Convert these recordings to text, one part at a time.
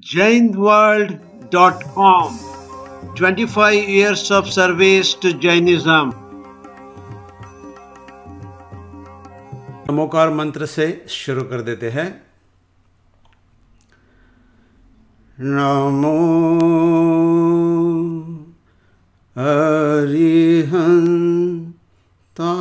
jainworld.com 25 years of service to Jainism Namokar मंत्र से शुरू कर देते हैं नमो हरिहं ता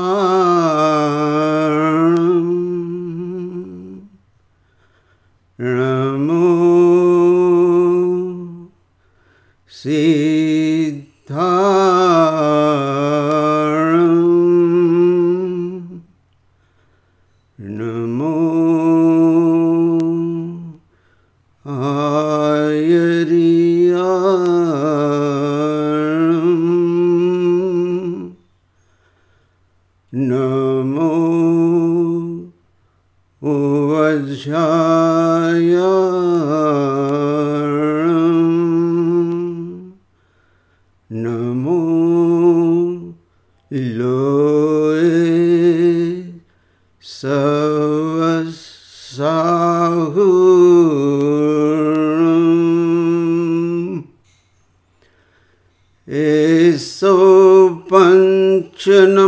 是那。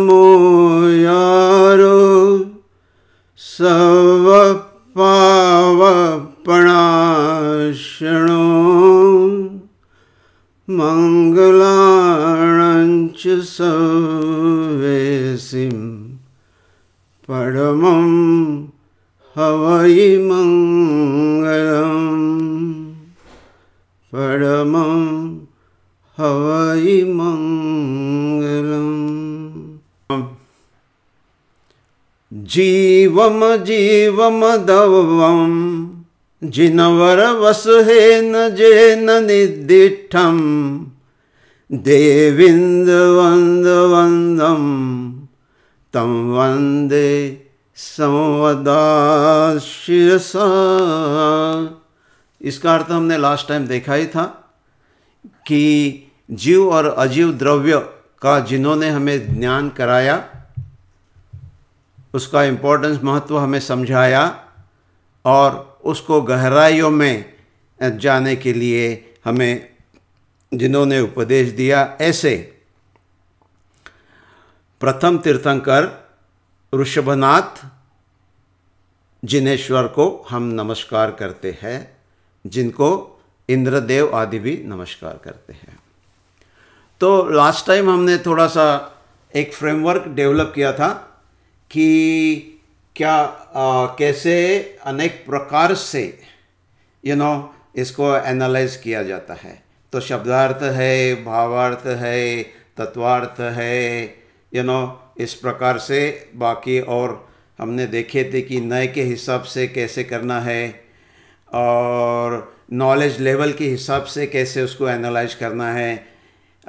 जीवम जीवम दवम जिनवर जे जेन निदिठम देविंद वंद वंदम तम वंदे संवदाशिरसा इसका अर्थ हमने लास्ट टाइम देखा ही था कि जीव और अजीव द्रव्य का जिन्होंने हमें ज्ञान कराया उसका इम्पोर्टेंस महत्व हमें समझाया और उसको गहराइयों में जाने के लिए हमें जिन्होंने उपदेश दिया ऐसे प्रथम तीर्थंकर ऋषभनाथ जिनेश्वर को हम नमस्कार करते हैं जिनको इंद्रदेव आदि भी नमस्कार करते हैं तो लास्ट टाइम हमने थोड़ा सा एक फ्रेमवर्क डेवलप किया था कि क्या आ, कैसे अनेक प्रकार से यू you नो know, इसको एनालाइज किया जाता है तो शब्दार्थ है भावार्थ है तत्वार्थ है यू you नो know, इस प्रकार से बाकी और हमने देखे थे कि नए के हिसाब से कैसे करना है और नॉलेज लेवल के हिसाब से कैसे उसको एनालाइज करना है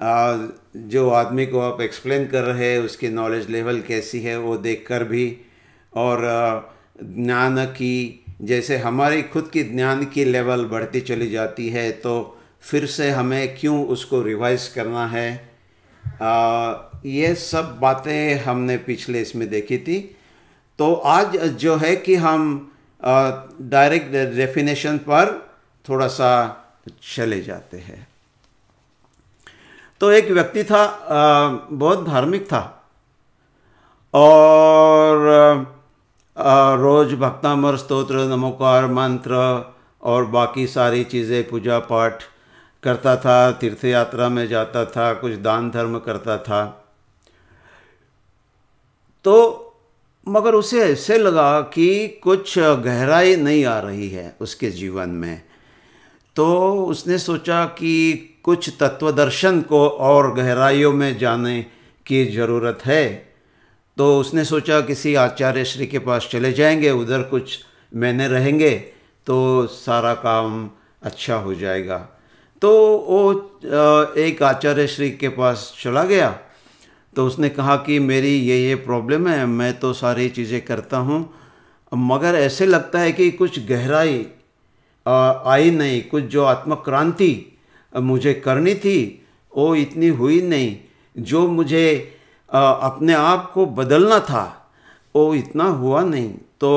जो आदमी को आप एक्सप्लेन कर रहे हैं उसकी नॉलेज लेवल कैसी है वो देखकर भी और ज्ञान की जैसे हमारी खुद की ज्ञान की लेवल बढ़ती चली जाती है तो फिर से हमें क्यों उसको रिवाइज करना है आ, ये सब बातें हमने पिछले इसमें देखी थी तो आज जो है कि हम डायरेक्ट डेफिनेशन पर थोड़ा सा चले जाते हैं तो एक व्यक्ति था बहुत धार्मिक था और रोज भक्तामर स्तोत्र नमोकार मंत्र और बाकी सारी चीज़ें पूजा पाठ करता था तीर्थ यात्रा में जाता था कुछ दान धर्म करता था तो मगर उसे ऐसे लगा कि कुछ गहराई नहीं आ रही है उसके जीवन में तो उसने सोचा कि कुछ तत्वदर्शन को और गहराइयों में जाने की ज़रूरत है तो उसने सोचा किसी आचार्य श्री के पास चले जाएंगे उधर कुछ महीने रहेंगे तो सारा काम अच्छा हो जाएगा तो वो एक आचार्य श्री के पास चला गया तो उसने कहा कि मेरी ये ये प्रॉब्लम है मैं तो सारी चीज़ें करता हूँ मगर ऐसे लगता है कि कुछ गहराई आई नहीं कुछ जो आत्मक्रांति मुझे करनी थी वो इतनी हुई नहीं जो मुझे अपने आप को बदलना था वो इतना हुआ नहीं तो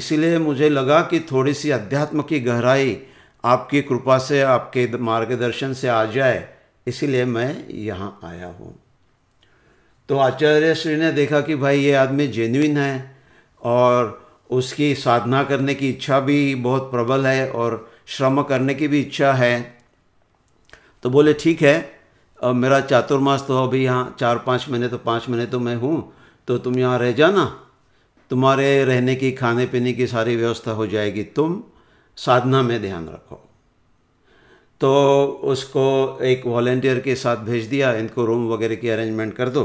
इसीलिए मुझे लगा कि थोड़ी सी अध्यात्म की गहराई आपकी कृपा से आपके मार्गदर्शन से आ जाए इसीलिए मैं यहाँ आया हूँ तो आचार्य श्री ने देखा कि भाई ये आदमी जेन्यून है और उसकी साधना करने की इच्छा भी बहुत प्रबल है और श्रम करने की भी इच्छा है तो बोले ठीक है अब मेरा चातुर्मास तो अभी यहाँ चार पाँच महीने तो पाँच महीने तो मैं हूँ तो तुम यहाँ रह जाना तुम्हारे रहने की खाने पीने की सारी व्यवस्था हो जाएगी तुम साधना में ध्यान रखो तो उसको एक वॉल्टियर के साथ भेज दिया इनको रूम वगैरह की अरेंजमेंट कर दो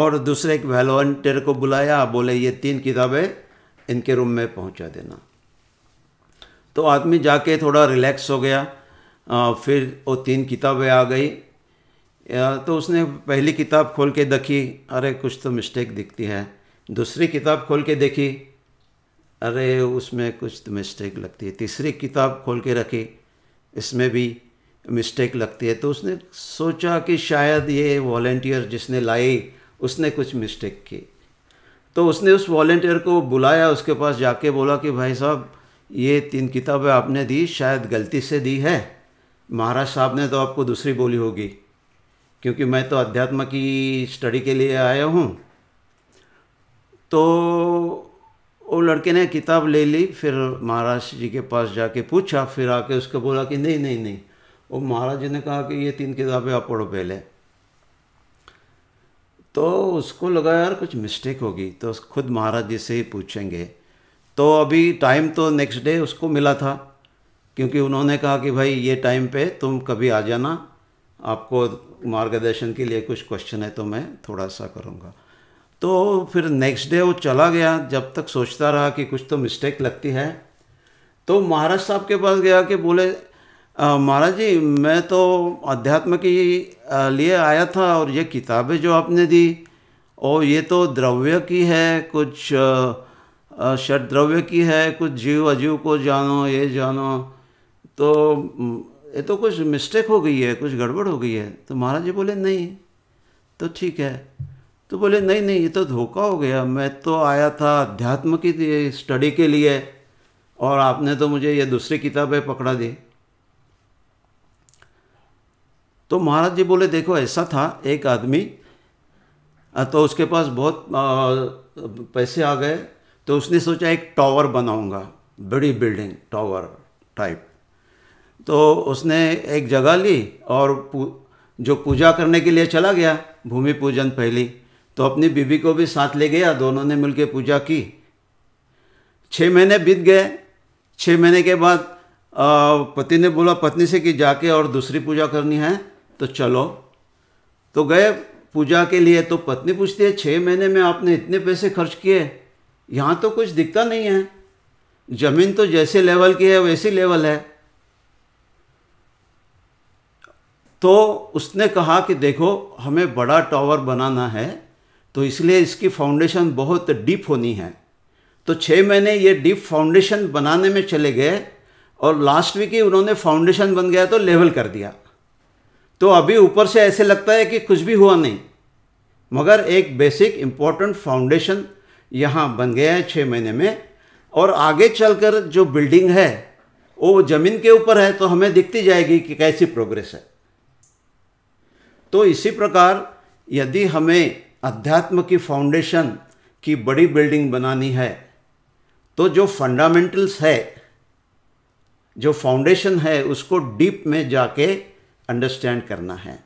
और दूसरे एक वॉलेंटियर को बुलाया बोले ये तीन किताबें इनके रूम में पहुंचा देना तो आदमी जाके थोड़ा रिलैक्स हो गया फिर वो तीन किताबें आ गई तो उसने पहली किताब खोल के देखी अरे कुछ तो मिस्टेक दिखती है दूसरी किताब खोल के देखी अरे उसमें कुछ तो मिस्टेक लगती है तीसरी किताब खोल के रखी इसमें भी मिस्टेक लगती है तो उसने सोचा कि शायद ये वॉल्टियर जिसने लाई उसने कुछ मिस्टेक की तो उसने उस वॉल्टियर को बुलाया उसके पास जाके बोला कि भाई साहब ये तीन किताबें आपने दी शायद गलती से दी है महाराज साहब ने तो आपको दूसरी बोली होगी क्योंकि मैं तो अध्यात्म की स्टडी के लिए आया हूँ तो वो लड़के ने किताब ले ली फिर महाराज जी के पास जाके पूछा फिर आके उसको बोला कि नहीं नहीं नहीं वो महाराज जी ने कहा कि ये तीन किताबें आप पढ़ो पहले तो उसको लगा यार कुछ मिस्टेक होगी तो खुद महाराज जी से ही पूछेंगे तो अभी टाइम तो नेक्स्ट डे उसको मिला था क्योंकि उन्होंने कहा कि भाई ये टाइम पे तुम कभी आ जाना आपको मार्गदर्शन के लिए कुछ क्वेश्चन है तो मैं थोड़ा सा करूँगा तो फिर नेक्स्ट डे वो चला गया जब तक सोचता रहा कि कुछ तो मिस्टेक लगती है तो महाराज साहब के पास गया कि बोले महाराज जी मैं तो अध्यात्म के लिए आया था और ये किताबें जो आपने दी और ये तो द्रव्य की है कुछ षट द्रव्य की है कुछ जीव अजीव को जानो ये जानो तो ये तो कुछ मिस्टेक हो गई है कुछ गड़बड़ हो गई है तो महाराज जी बोले नहीं तो ठीक है तो बोले नहीं नहीं ये तो धोखा हो गया मैं तो आया था अध्यात्म की स्टडी के लिए और आपने तो मुझे ये दूसरी किताबें पकड़ा दी तो महाराज जी बोले देखो ऐसा था एक आदमी तो उसके पास बहुत पैसे आ गए तो उसने सोचा एक टावर बनाऊंगा बड़ी बिल्डिंग टावर टाइप तो उसने एक जगह ली और जो पूजा करने के लिए चला गया भूमि पूजन पहली तो अपनी बीबी को भी साथ ले गया दोनों ने मिलकर पूजा की छः महीने बीत गए छः महीने के बाद पति ने बोला पत्नी से कि जाके और दूसरी पूजा करनी है तो चलो तो गए पूजा के लिए तो पत्नी पूछती है छः महीने में आपने इतने पैसे खर्च किए यहाँ तो कुछ दिखता नहीं है ज़मीन तो जैसे लेवल की है वैसी लेवल है तो उसने कहा कि देखो हमें बड़ा टावर बनाना है तो इसलिए इसकी फाउंडेशन बहुत डीप होनी है तो छः महीने ये डीप फाउंडेशन बनाने में चले गए और लास्ट वीक ही उन्होंने फाउंडेशन बन गया तो लेवल कर दिया तो अभी ऊपर से ऐसे लगता है कि कुछ भी हुआ नहीं मगर एक बेसिक इम्पॉर्टेंट फाउंडेशन यहाँ बन गया है छः महीने में और आगे चलकर जो बिल्डिंग है वो ज़मीन के ऊपर है तो हमें दिखती जाएगी कि कैसी प्रोग्रेस है तो इसी प्रकार यदि हमें अध्यात्म की फाउंडेशन की बड़ी बिल्डिंग बनानी है तो जो फंडामेंटल्स है जो फाउंडेशन है उसको डीप में जाके अंडरस्टैंड करना है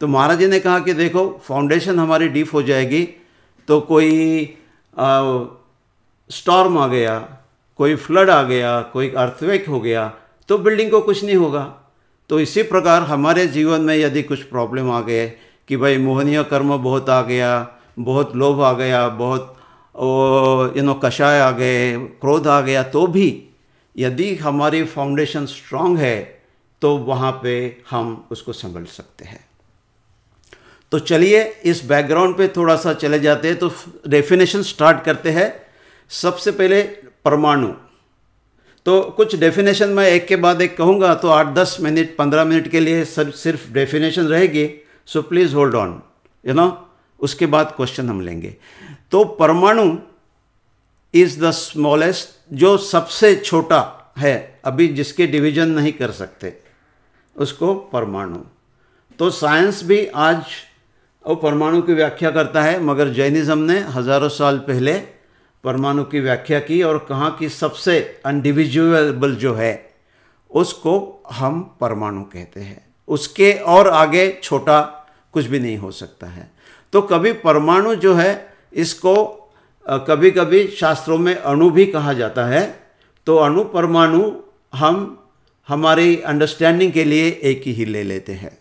तो महाराज जी ने कहा कि देखो फाउंडेशन हमारी डीप हो जाएगी तो कोई स्टॉर्म आ गया कोई फ्लड आ गया कोई अर्थवेक हो गया तो बिल्डिंग को कुछ नहीं होगा तो इसी प्रकार हमारे जीवन में यदि कुछ प्रॉब्लम आ गए कि भाई मोहनीय कर्म बहुत आ गया बहुत लोभ आ गया बहुत यू नो कषाय आ गए क्रोध आ गया तो भी यदि हमारी फाउंडेशन स्ट्रांग है तो वहाँ पे हम उसको संभल सकते हैं तो चलिए इस बैकग्राउंड पे थोड़ा सा चले जाते हैं तो डेफिनेशन स्टार्ट करते हैं सबसे पहले परमाणु तो कुछ डेफिनेशन मैं एक के बाद एक कहूँगा तो आठ दस मिनट पंद्रह मिनट के लिए सर सिर्फ डेफिनेशन रहेगी so please hold on you know उसके बाद क्वेश्चन हम लेंगे तो परमाणु इज़ द स्मॉलेस्ट जो सबसे छोटा है अभी जिसके डिवीजन नहीं कर सकते उसको परमाणु तो साइंस भी आज वो परमाणु की व्याख्या करता है मगर जैनिज़्म ने हज़ारों साल पहले परमाणु की व्याख्या की और कहा कि सबसे इंडिविजुअल जो है उसको हम परमाणु कहते हैं उसके और आगे छोटा कुछ भी नहीं हो सकता है तो कभी परमाणु जो है इसको कभी कभी शास्त्रों में अणु भी कहा जाता है तो अणु परमाणु हम हमारी अंडरस्टैंडिंग के लिए एक ही ले लेते हैं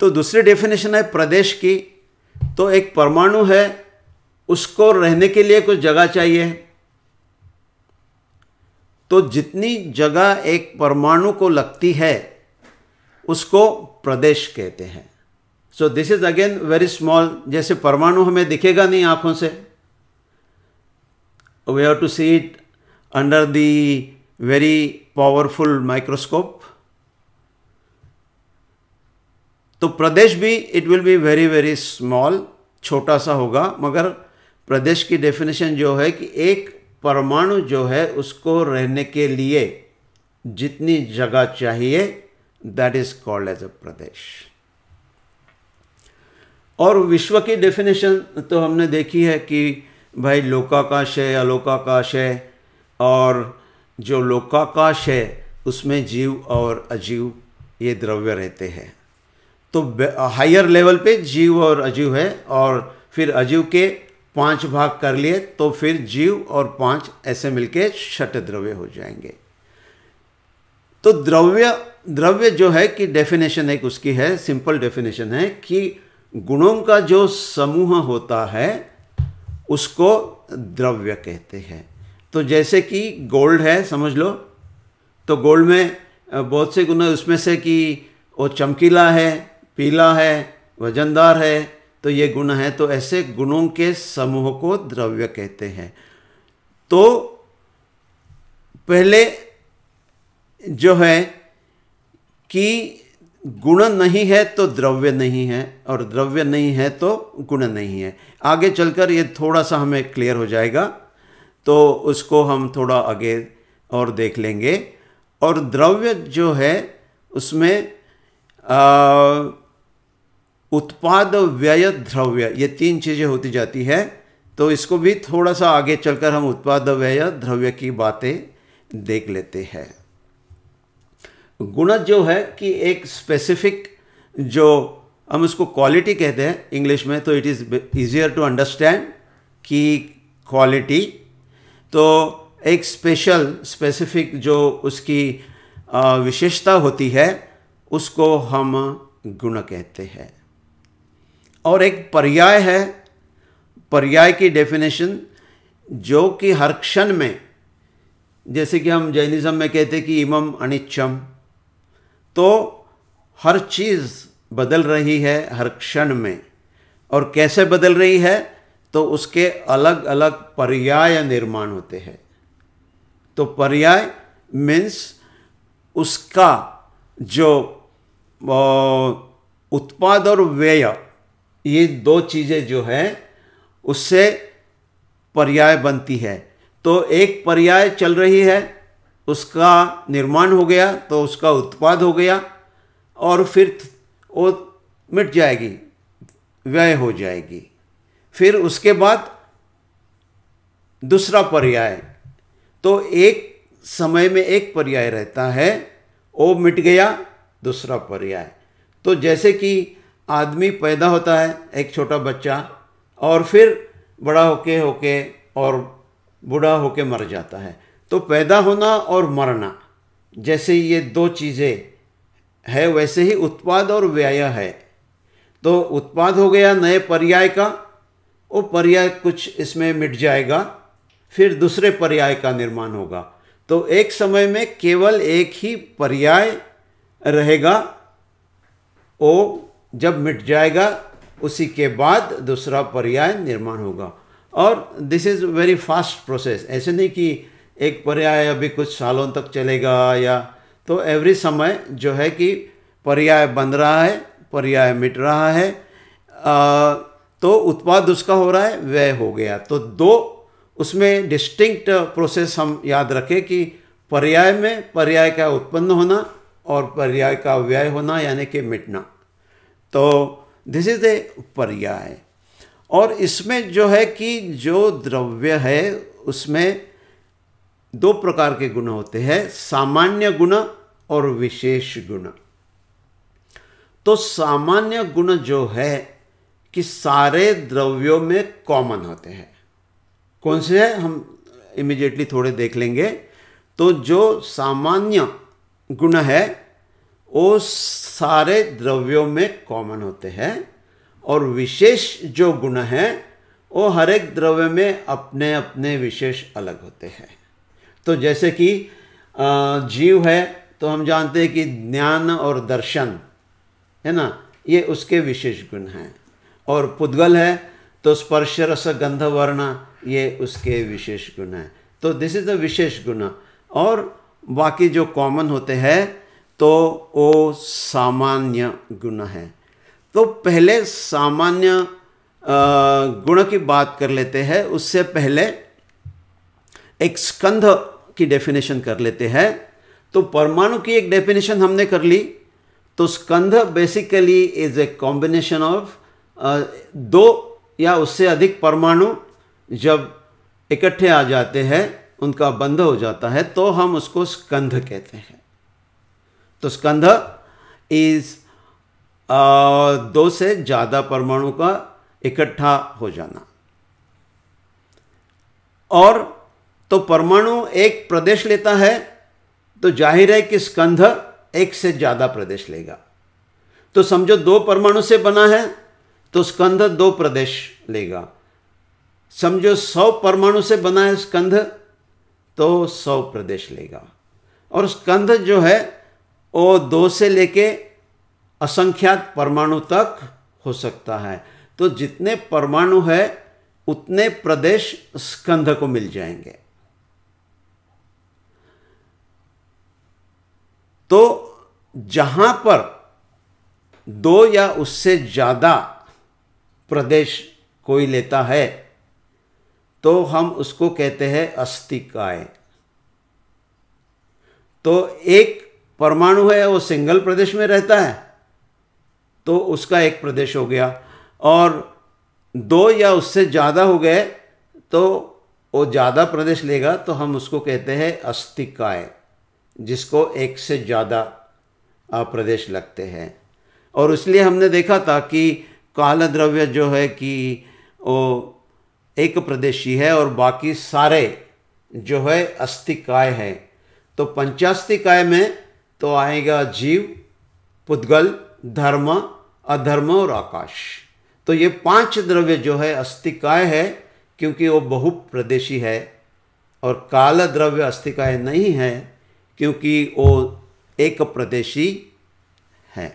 तो दूसरी डेफिनेशन है प्रदेश की तो एक परमाणु है उसको रहने के लिए कुछ जगह चाहिए तो जितनी जगह एक परमाणु को लगती है उसको प्रदेश कहते हैं so this is again very small जैसे परमाणु हमें दिखेगा नहीं आंखों से we have to see it under the very powerful microscope तो प्रदेश भी it will be very very small छोटा सा होगा मगर प्रदेश की डेफिनेशन जो है कि एक परमाणु जो है उसको रहने के लिए जितनी जगह चाहिए that is called as a प्रदेश और विश्व की डेफिनेशन तो हमने देखी है कि भाई लोकाकाश है अलोकाकाश है और जो लोकाकाश है उसमें जीव और अजीव ये द्रव्य रहते हैं तो हायर लेवल पे जीव और अजीव है और फिर अजीव के पांच भाग कर लिए तो फिर जीव और पांच ऐसे मिलके शट द्रव्य हो जाएंगे तो द्रव्य द्रव्य जो है कि डेफिनेशन एक उसकी है सिंपल डेफिनेशन है कि गुणों का जो समूह होता है उसको द्रव्य कहते हैं तो जैसे कि गोल्ड है समझ लो तो गोल्ड में बहुत से गुण उसमें से कि वो चमकीला है पीला है वजनदार है तो ये गुण है तो ऐसे गुणों के समूह को द्रव्य कहते हैं तो पहले जो है कि गुण नहीं है तो द्रव्य नहीं है और द्रव्य नहीं है तो गुण नहीं है आगे चलकर ये थोड़ा सा हमें क्लियर हो जाएगा तो उसको हम थोड़ा आगे और देख लेंगे और द्रव्य जो है उसमें आ, उत्पाद व्यय द्रव्य ये तीन चीज़ें होती जाती है तो इसको भी थोड़ा सा आगे चलकर हम उत्पाद व्यय द्रव्य की बातें देख लेते हैं गुण जो है कि एक स्पेसिफिक जो हम उसको क्वालिटी कहते हैं इंग्लिश में तो it is easier to understand कि क्वालिटी तो एक स्पेशल स्पेसिफिक जो उसकी विशेषता होती है उसको हम गुण कहते हैं और एक पर्याय है पर्याय की डेफिनेशन जो कि हर क्षण में जैसे कि हम जैनिज़्म में कहते हैं कि इमम अनिच्छम तो हर चीज़ बदल रही है हर क्षण में और कैसे बदल रही है तो उसके अलग अलग पर्याय निर्माण होते हैं तो पर्याय मीन्स उसका जो उत्पाद और व्यय ये दो चीज़ें जो हैं उससे पर्याय बनती है तो एक पर्याय चल रही है उसका निर्माण हो गया तो उसका उत्पाद हो गया और फिर वो मिट जाएगी व्यय हो जाएगी फिर उसके बाद दूसरा पर्याय तो एक समय में एक पर्याय रहता है वो मिट गया दूसरा पर्याय तो जैसे कि आदमी पैदा होता है एक छोटा बच्चा और फिर बड़ा होके होके और बूढ़ा होके मर जाता है तो पैदा होना और मरना जैसे ये दो चीज़ें है वैसे ही उत्पाद और व्यय है तो उत्पाद हो गया नए पर्याय का वो पर्याय कुछ इसमें मिट जाएगा फिर दूसरे पर्याय का निर्माण होगा तो एक समय में केवल एक ही पर्याय रहेगा वो जब मिट जाएगा उसी के बाद दूसरा पर्याय निर्माण होगा और this is very fast process ऐसे नहीं कि एक पर्याय अभी कुछ सालों तक चलेगा या तो एवरी समय जो है कि पर्याय बन रहा है पर्याय मिट रहा है आ, तो उत्पाद उसका हो रहा है व्यय हो गया तो दो उसमें डिस्टिंक्ट प्रोसेस हम याद रखें कि पर्याय में पर्याय का उत्पन्न होना और पर्याय का व्यय होना यानी कि मिटना तो दिस इज ए पर्याय और इसमें जो है कि जो द्रव्य है उसमें दो प्रकार के गुण होते हैं सामान्य गुण और विशेष गुण तो सामान्य गुण जो है कि सारे द्रव्यों में कॉमन होते हैं कौन से हैं हम इमिजिएटली थोड़े देख लेंगे तो जो सामान्य गुण है वो सारे द्रव्यों में कॉमन होते हैं और विशेष जो गुण हैं वो हर एक द्रव्य में अपने अपने विशेष अलग होते हैं तो जैसे कि जीव है तो हम जानते हैं कि ज्ञान और दर्शन है ना ये उसके विशेष गुण हैं और पुद्गल है तो स्पर्श रस गंध वर्ण ये उसके विशेष गुण हैं तो दिस इज़ द विशेष गुण और बाकी जो कॉमन होते हैं तो वो सामान्य गुण है तो पहले सामान्य गुण की बात कर लेते हैं उससे पहले एक स्कंध की डेफिनेशन कर लेते हैं तो परमाणु की एक डेफिनेशन हमने कर ली तो स्कंध basically is a combination of दो या उससे अधिक परमाणु जब इकट्ठे आ जाते हैं उनका बंध हो जाता है तो हम उसको स्कंध कहते हैं तो स्कंध इज दो से ज़्यादा परमाणु का इकट्ठा हो जाना और तो परमाणु एक प्रदेश लेता है तो जाहिर है कि स्कंध एक से ज़्यादा प्रदेश लेगा तो समझो दो परमाणु से बना है तो स्कंध दो प्रदेश लेगा समझो सौ परमाणु से बना है स्कंध तो सौ प्रदेश लेगा और स्कंध जो है वो दो से लेके असंख्यात परमाणु तक हो सकता है तो जितने परमाणु है उतने प्रदेश स्कंध को मिल जाएंगे तो जहां पर दो या उससे ज्यादा प्रदेश कोई लेता है तो हम उसको कहते हैं अस्थिकाय तो एक परमाणु है वो सिंगल प्रदेश में रहता है तो उसका एक प्रदेश हो गया और दो या उससे ज़्यादा हो गए तो वो ज़्यादा प्रदेश लेगा तो हम उसको कहते हैं अस्थिकाय जिसको एक से ज़्यादा प्रदेश लगते हैं और इसलिए हमने देखा था कि काल द्रव्य जो है कि वो एक प्रदेशी है और बाकी सारे जो है अस्थिकाय है तो पंचास्तिकाय में तो आएगा जीव पुद्गल धर्म अधर्म और आकाश तो ये पांच द्रव्य जो है अस्थिकाय है क्योंकि वो बहुप्रदेशी है और काल द्रव्य अस्थिकाय नहीं है क्योंकि वो एक प्रदेशी है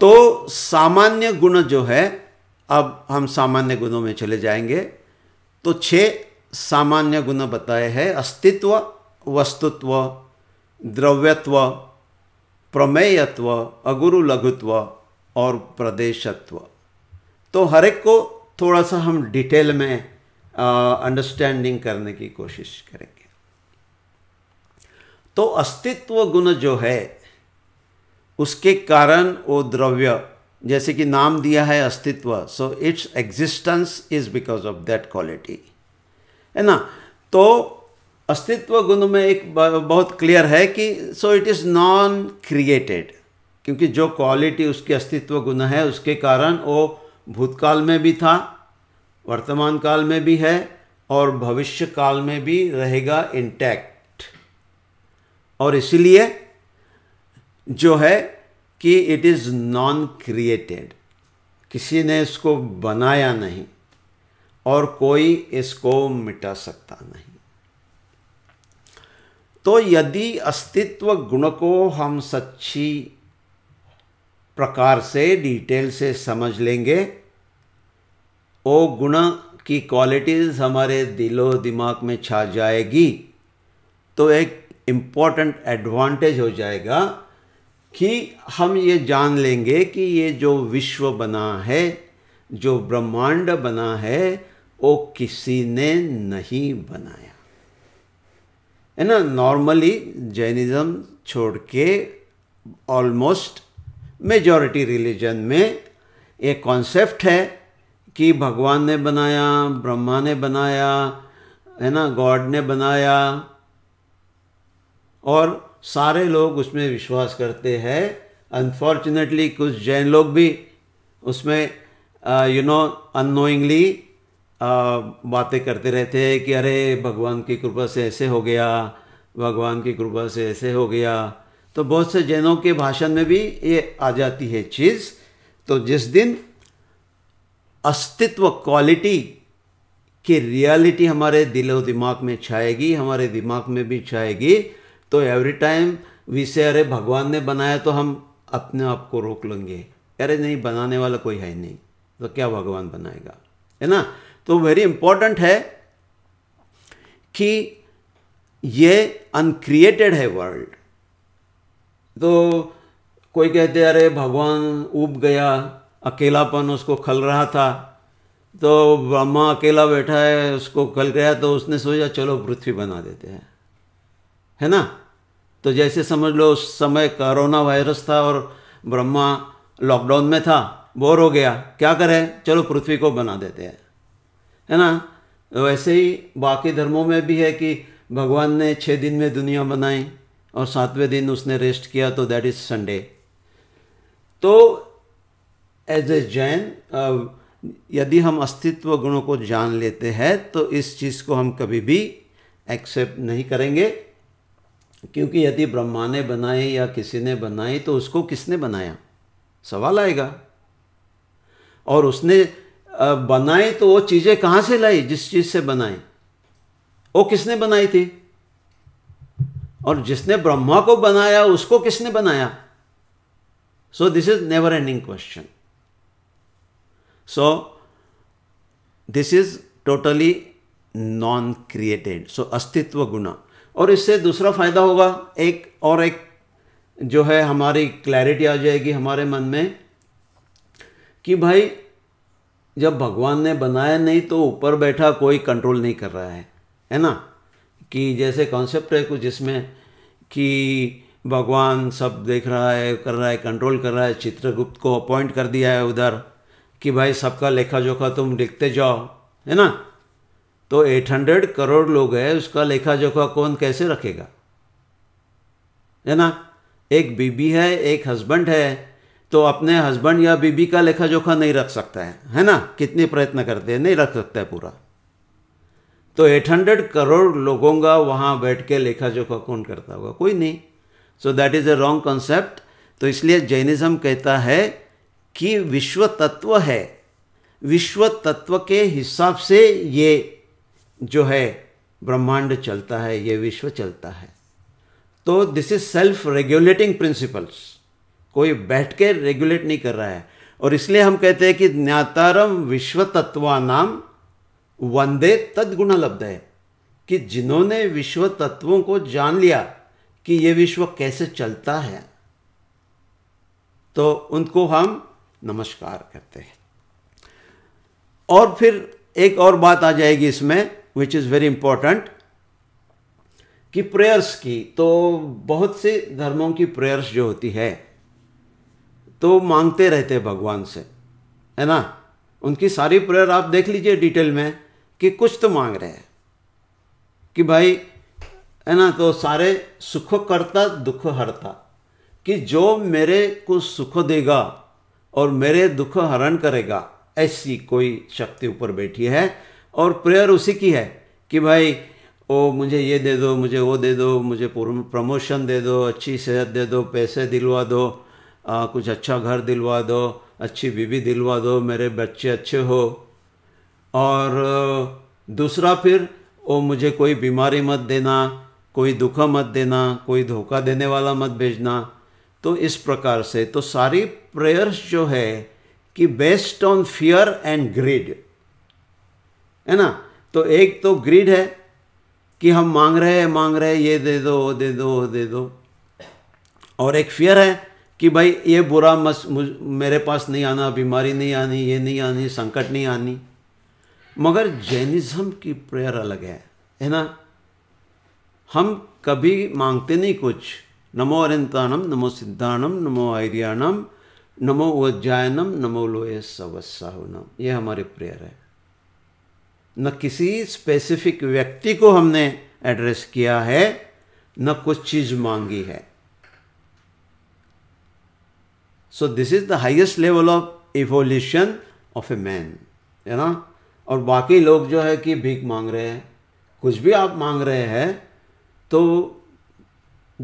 तो सामान्य गुण जो है अब हम सामान्य गुणों में चले जाएंगे तो छह सामान्य गुण बताए हैं अस्तित्व वस्तुत्व द्रव्यत्व प्रमेयत्व अगुरु लघुत्व और प्रदेशत्व तो हर एक को थोड़ा सा हम डिटेल में अंडरस्टैंडिंग करने की कोशिश करेंगे तो अस्तित्व गुण जो है उसके कारण वो द्रव्य जैसे कि नाम दिया है अस्तित्व so it's existence is because of that quality है ना तो अस्तित्व गुण में एक बहुत क्लियर है कि so it is non created क्योंकि जो क्वालिटी उसके अस्तित्व गुण है उसके कारण वो भूतकाल में भी था वर्तमान काल में भी है और भविष्य काल में भी रहेगा इंटैक्ट और इसलिए जो है कि इट इज़ नॉन क्रिएटेड किसी ने इसको बनाया नहीं और कोई इसको मिटा सकता नहीं तो यदि अस्तित्व गुण को हम सच्ची प्रकार से डिटेल से समझ लेंगे वो गुण की क्वालिटीज़ हमारे दिलो दिमाग में छा जाएगी तो एक इम्पॉर्टेंट एडवांटेज हो जाएगा कि हम ये जान लेंगे कि ये जो विश्व बना है जो ब्रह्मांड बना है वो किसी ने नहीं बनाया है ना नॉर्मली जैनिज़्म छोड़ के ऑलमोस्ट मेजॉरिटी रिलीजन में एक कॉन्सेप्ट है कि भगवान ने बनाया ब्रह्मा ने बनाया है ना गॉड ने बनाया और सारे लोग उसमें विश्वास करते हैं अनफॉर्चुनेटली कुछ जैन लोग भी उसमें यू नो अनोइंगली बातें करते रहते हैं कि अरे भगवान की कृपा से ऐसे हो गया भगवान की कृपा से ऐसे हो गया तो बहुत से जैनों के भाषण में भी ये आ जाती है चीज़ तो जिस दिन अस्तित्व क्वालिटी की रियलिटी हमारे और दिमाग में छाएगी हमारे दिमाग में भी छाएगी तो एवरी टाइम से अरे भगवान ने बनाया तो हम अपने आप को रोक लेंगे अरे नहीं बनाने वाला कोई है नहीं तो क्या भगवान बनाएगा है ना तो वेरी इंपॉर्टेंट है कि ये अनक्रिएटेड है वर्ल्ड तो कोई कहते अरे भगवान उब गया अकेलापन उसको खल रहा था तो ब्रह्मा अकेला बैठा है उसको खल गया तो उसने सोचा चलो पृथ्वी बना देते हैं है ना तो जैसे समझ लो उस समय कोरोना वायरस था और ब्रह्मा लॉकडाउन में था बोर हो गया क्या करें चलो पृथ्वी को बना देते हैं है ना वैसे ही बाकी धर्मों में भी है कि भगवान ने छः दिन में दुनिया बनाई और सातवें दिन उसने रेस्ट किया तो दैट इज़ संडे तो एज ए जैन यदि हम अस्तित्व गुणों को जान लेते हैं तो इस चीज़ को हम कभी भी एक्सेप्ट नहीं करेंगे क्योंकि यदि ब्रह्मा ने बनाई या किसी ने बनाई तो उसको किसने बनाया सवाल आएगा और उसने बनाई तो वो चीज़ें कहां से लाई जिस चीज़ से बनाए वो किसने बनाई थी और जिसने ब्रह्मा को बनाया उसको किसने बनाया so this is never ending question so this is totally non created so अस्तित्व गुना और इससे दूसरा फायदा होगा एक और एक जो है हमारी क्लैरिटी आ जाएगी हमारे मन में कि भाई जब भगवान ने बनाया नहीं तो ऊपर बैठा कोई कंट्रोल नहीं कर रहा है है ना कि जैसे कॉन्सेप्ट है कुछ जिसमें कि भगवान सब देख रहा है कर रहा है कंट्रोल कर रहा है चित्रगुप्त को अपॉइंट कर दिया है उधर कि भाई सबका लेखा जोखा तुम लिखते जाओ है ना तो 800 करोड़ लोग हैं उसका लेखा जोखा कौन कैसे रखेगा है ना एक बीबी है एक हस्बैंड है तो अपने हस्बैंड या बीबी का लेखा जोखा नहीं रख सकता है है ना कितने प्रयत्न करते हैं नहीं रख सकता है पूरा तो 800 करोड़ लोगों का वहाँ बैठ के लेखा जोखा कौन करता होगा कोई नहीं so that is a wrong concept तो इसलिए जैनिज़्म कहता है कि विश्व तत्व है विश्व तत्व के हिसाब से ये जो है ब्रह्मांड चलता है ये विश्व चलता है तो this is self regulating principles कोई बैठ के रेगुलेट नहीं कर रहा है और इसलिए हम कहते हैं कि ज्ञातारम विश्व तत्वा नाम वंदे तदगुण लब्ध है कि जिन्होंने विश्व तत्वों को जान लिया कि ये विश्व कैसे चलता है तो उनको हम नमस्कार करते हैं और फिर एक और बात आ जाएगी इसमें विच इज़ वेरी इंपॉर्टेंट कि प्रेयर्स की तो बहुत से धर्मों की प्रेयर्स जो होती है तो मांगते रहते हैं भगवान से है ना उनकी सारी प्रेयर आप देख लीजिए डिटेल में कि कुछ तो मांग रहे हैं कि भाई है ना तो सारे सुख करता दुख हरता कि जो मेरे को सुख देगा और मेरे दुख हरण करेगा ऐसी कोई शक्ति ऊपर बैठी है और प्रेयर उसी की है कि भाई ओ मुझे ये दे दो मुझे वो दे दो मुझे प्रमोशन दे दो अच्छी सेहत दे दो पैसे दिलवा दो आ, कुछ अच्छा घर दिलवा दो अच्छी बीवी दिलवा दो मेरे बच्चे अच्छे हो और दूसरा फिर वो मुझे कोई बीमारी मत देना कोई दुखा मत देना कोई धोखा देने वाला मत भेजना तो इस प्रकार से तो सारी प्रेयर्स जो है कि based on fear and greed है ना तो एक तो ग्रीड है कि हम मांग रहे हैं मांग रहे हैं ये दे दो वो दे दो वो दे दो और एक फियर है कि भाई ये बुरा मस मेरे पास नहीं आना बीमारी नहीं आनी ये नहीं आनी संकट नहीं आनी मगर जैनिज़्म की प्रेयर अलग है है ना हम कभी मांगते नहीं कुछ नमो अरिंतानम नमो सिद्धानम नमो आर्याणम नमो वज्जायनम नमो लोय सवसाहनम ये हमारे प्रेयर है न किसी स्पेसिफिक व्यक्ति को हमने एड्रेस किया है न कुछ चीज़ मांगी है so this is the highest level of evolution of a man है ना और बाकी लोग जो है कि भीख मांग रहे हैं कुछ भी आप मांग रहे हैं तो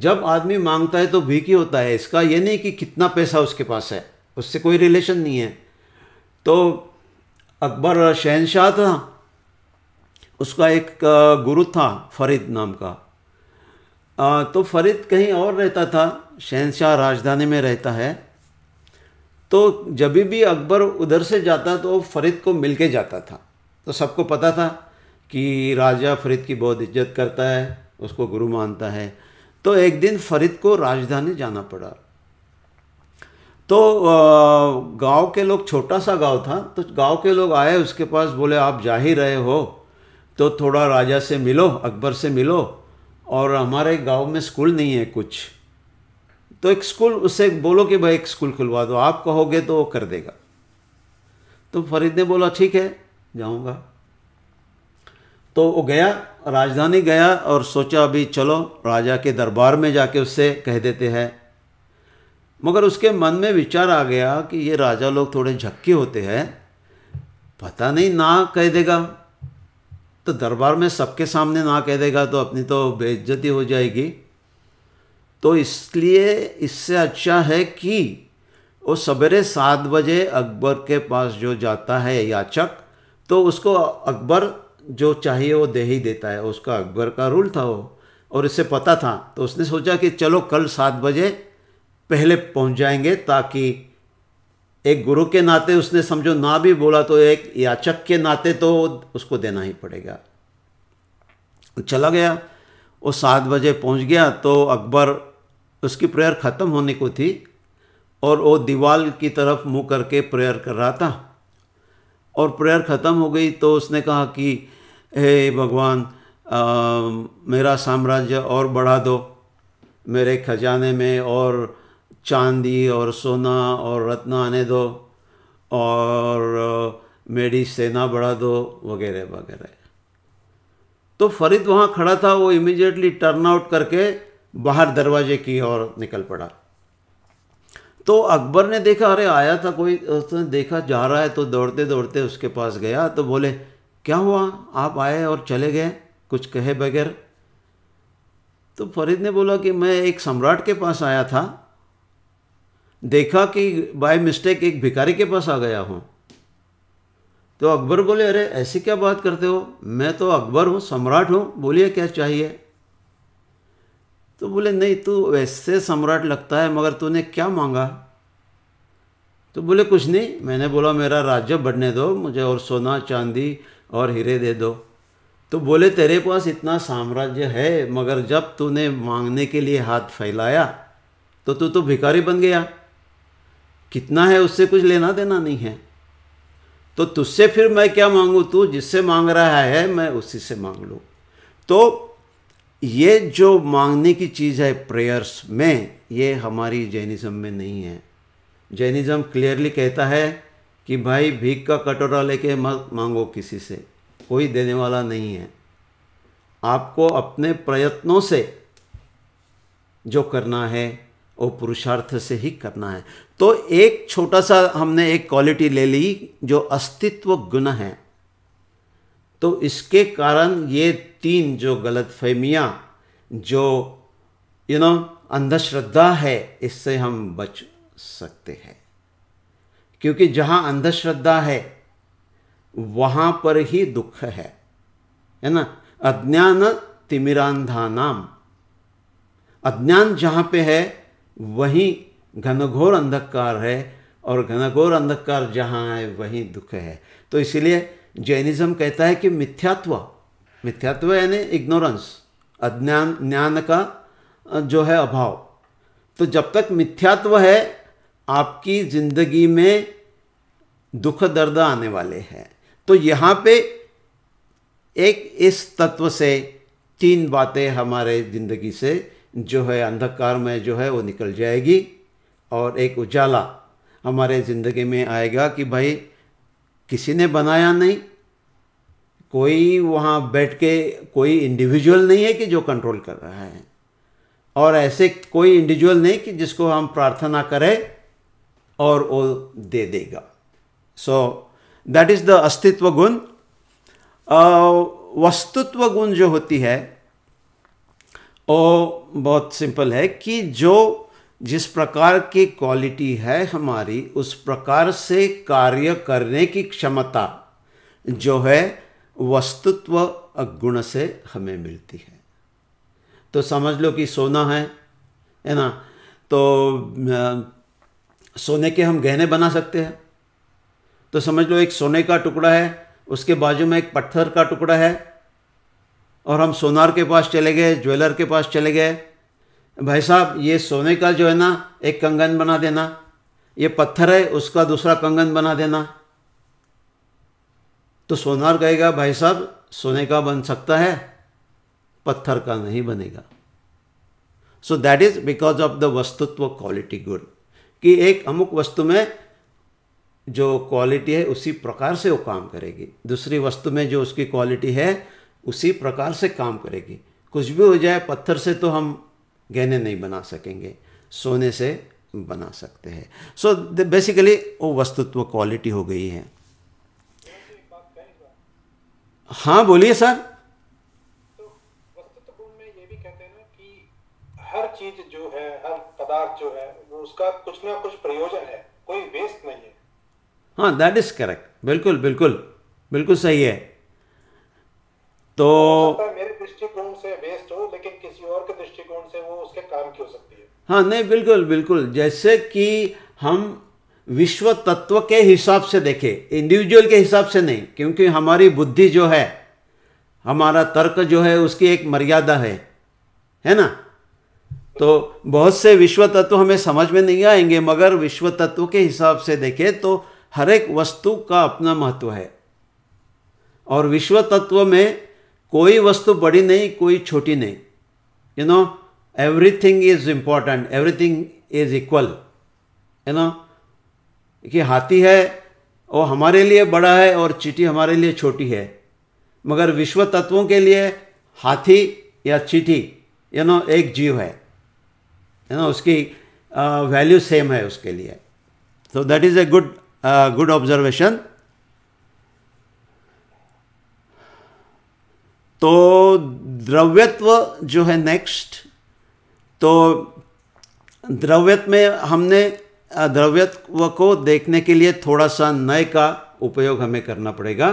जब आदमी मांगता है तो भीख ही होता है इसका ये नहीं कि कितना पैसा उसके पास है उससे कोई रिलेशन नहीं है तो अकबर शहनशाह था उसका एक गुरु था फरीद नाम का तो फरीद कहीं और रहता था शहनशाह राजधानी में रहता है तो जब भी अकबर उधर से जाता तो फरीद को मिल के जाता था तो सबको पता था कि राजा फरीद की बहुत इज्जत करता है उसको गुरु मानता है तो एक दिन फरीद को राजधानी जाना पड़ा तो गांव के लोग छोटा सा गांव था तो गांव के लोग आए उसके पास बोले आप जा ही रहे हो तो थोड़ा राजा से मिलो अकबर से मिलो और हमारे गांव में स्कूल नहीं है कुछ तो एक स्कूल उससे बोलो कि भाई एक स्कूल खुलवा दो आप कहोगे तो वो कर देगा तो फरीद ने बोला ठीक है जाऊंगा तो वो गया राजधानी गया और सोचा अभी चलो राजा के दरबार में जाके उससे कह देते हैं मगर उसके मन में विचार आ गया कि ये राजा लोग थोड़े झक्के होते हैं पता नहीं ना कह देगा तो दरबार में सबके सामने ना कह देगा तो अपनी तो बेइज्जती हो जाएगी तो इसलिए इससे अच्छा है कि वो सवेरे सात बजे अकबर के पास जो जाता है याचक तो उसको अकबर जो चाहिए वो दे ही देता है उसका अकबर का रूल था वो और इससे पता था तो उसने सोचा कि चलो कल सात बजे पहले पहुंच जाएंगे ताकि एक गुरु के नाते उसने समझो ना भी बोला तो एक याचक के नाते तो उसको देना ही पड़ेगा तो चला गया वो सात बजे पहुंच गया तो अकबर उसकी प्रेयर ख़त्म होने को थी और वो दीवाल की तरफ मुंह करके प्रेयर कर रहा था और प्रेयर ख़त्म हो गई तो उसने कहा कि हे भगवान आ, मेरा साम्राज्य और बढ़ा दो मेरे खजाने में और चांदी और सोना और रत्न आने दो और मेरी सेना बढ़ा दो वगैरह वगैरह तो फरीद वहाँ खड़ा था वो इमिजिएटली टर्न आउट करके बाहर दरवाजे की ओर निकल पड़ा तो अकबर ने देखा अरे आया था कोई उसने देखा जा रहा है तो दौड़ते दौड़ते उसके पास गया तो बोले क्या हुआ आप आए और चले गए कुछ कहे बगैर तो फरीद ने बोला कि मैं एक सम्राट के पास आया था देखा कि बाय मिस्टेक एक भिखारी के पास आ गया हूँ तो अकबर बोले अरे ऐसी क्या बात करते हो मैं तो अकबर हूँ सम्राट हूँ बोलिए क्या चाहिए तो बोले नहीं तू वैसे सम्राट लगता है मगर तूने क्या मांगा तो बोले कुछ नहीं मैंने बोला मेरा राज्य बढ़ने दो मुझे और सोना चांदी और हीरे दे दो तो बोले तेरे पास इतना साम्राज्य है मगर जब तूने मांगने के लिए हाथ फैलाया तो तू तो भिखारी बन गया कितना है उससे कुछ लेना देना नहीं है तो तुझसे फिर मैं क्या मांगू तू जिससे मांग रहा है मैं उसी से मांग लूँ तो ये जो मांगने की चीज़ है प्रेयर्स में ये हमारी जैनिज़्म में नहीं है जैनिज़्म क्लियरली कहता है कि भाई भीख का कटोरा लेके मत मांगो किसी से कोई देने वाला नहीं है आपको अपने प्रयत्नों से जो करना है वो पुरुषार्थ से ही करना है तो एक छोटा सा हमने एक क्वालिटी ले ली जो अस्तित्व गुण है तो इसके कारण ये तीन जो गलत फहमियाँ जो यू नो अंधश्रद्धा है इससे हम बच सकते हैं क्योंकि जहाँ अंधश्रद्धा है वहाँ पर ही दुख है है ना अज्ञान तिमिरांधा नाम अज्ञान जहाँ पे है वहीं घनघोर अंधकार है और घनघोर अंधकार जहाँ है वहीं दुख है तो इसलिए जैनिज्म कहता है कि मिथ्यात्व मिथ्यात्व यानी इग्नोरेंस अज्ञान ज्ञान का जो है अभाव तो जब तक मिथ्यात्व है आपकी ज़िंदगी में दुख दर्द आने वाले हैं तो यहाँ पे एक इस तत्व से तीन बातें हमारे ज़िंदगी से जो है अंधकार में जो है वो निकल जाएगी और एक उजाला हमारे ज़िंदगी में आएगा कि भाई किसी ने बनाया नहीं कोई वहाँ बैठ के कोई इंडिविजुअल नहीं है कि जो कंट्रोल कर रहा है और ऐसे कोई इंडिविजुअल नहीं कि जिसको हम प्रार्थना करें और वो दे देगा सो दैट इज़ द अस्तित्व गुण वस्तुत्व गुण जो होती है वो बहुत सिंपल है कि जो जिस प्रकार की क्वालिटी है हमारी उस प्रकार से कार्य करने की क्षमता जो है वस्तुत्व गुण से हमें मिलती है तो समझ लो कि सोना है है ना तो सोने के हम गहने बना सकते हैं तो समझ लो एक सोने का टुकड़ा है उसके बाजू में एक पत्थर का टुकड़ा है और हम सोनार के पास चले गए ज्वेलर के पास चले गए भाई साहब ये सोने का जो है ना एक कंगन बना देना ये पत्थर है उसका दूसरा कंगन बना देना तो सोनार कहेगा भाई साहब सोने का बन सकता है पत्थर का नहीं बनेगा so that is because of the वस्तुत्व क्वालिटी गुड कि एक अमुक वस्तु में जो क्वालिटी है उसी प्रकार से वो काम करेगी दूसरी वस्तु में जो उसकी क्वालिटी है उसी प्रकार से काम करेगी कुछ भी हो जाए पत्थर से तो हम गहने नहीं बना सकेंगे सोने से बना सकते हैं सो बेसिकली वो वस्तुत्व क्वालिटी हो गई है हाँ बोलिए सर तो हर चीज जो है हर पदार्थ जो है उसका कुछ ना कुछ प्रयोजन है कोई वेस्ट नहीं है हाँ दैट इज करेक्ट बिल्कुल बिल्कुल बिल्कुल सही है तो दृष्टिकोण से वेस्ट हो लेकिन किसी और के दृष्टिकोण से वो उसके काम की हो सकती है हाँ नहीं बिल्कुल बिल्कुल जैसे कि हम विश्व तत्व के हिसाब से देखें इंडिविजुअल के हिसाब से नहीं क्योंकि हमारी बुद्धि जो है हमारा तर्क जो है उसकी एक मर्यादा है है ना तो बहुत से विश्व तत्व हमें समझ में नहीं आएंगे मगर विश्व तत्व के हिसाब से देखें तो हर एक वस्तु का अपना महत्व है और विश्व तत्व में कोई वस्तु बड़ी नहीं कोई छोटी नहीं you know everything is important everything is equal you know कि हाथी है वो हमारे लिए बड़ा है और चीटी हमारे लिए छोटी है मगर विश्व तत्वों के लिए हाथी या चीटी यू नो एक जीव है यू नो उसकी वैल्यू uh, सेम है उसके लिए so that is a good good observation तो द्रव्यत्व जो है नेक्स्ट तो द्रव्यत्व में हमने द्रव्यत्व को देखने के लिए थोड़ा सा नय का उपयोग हमें करना पड़ेगा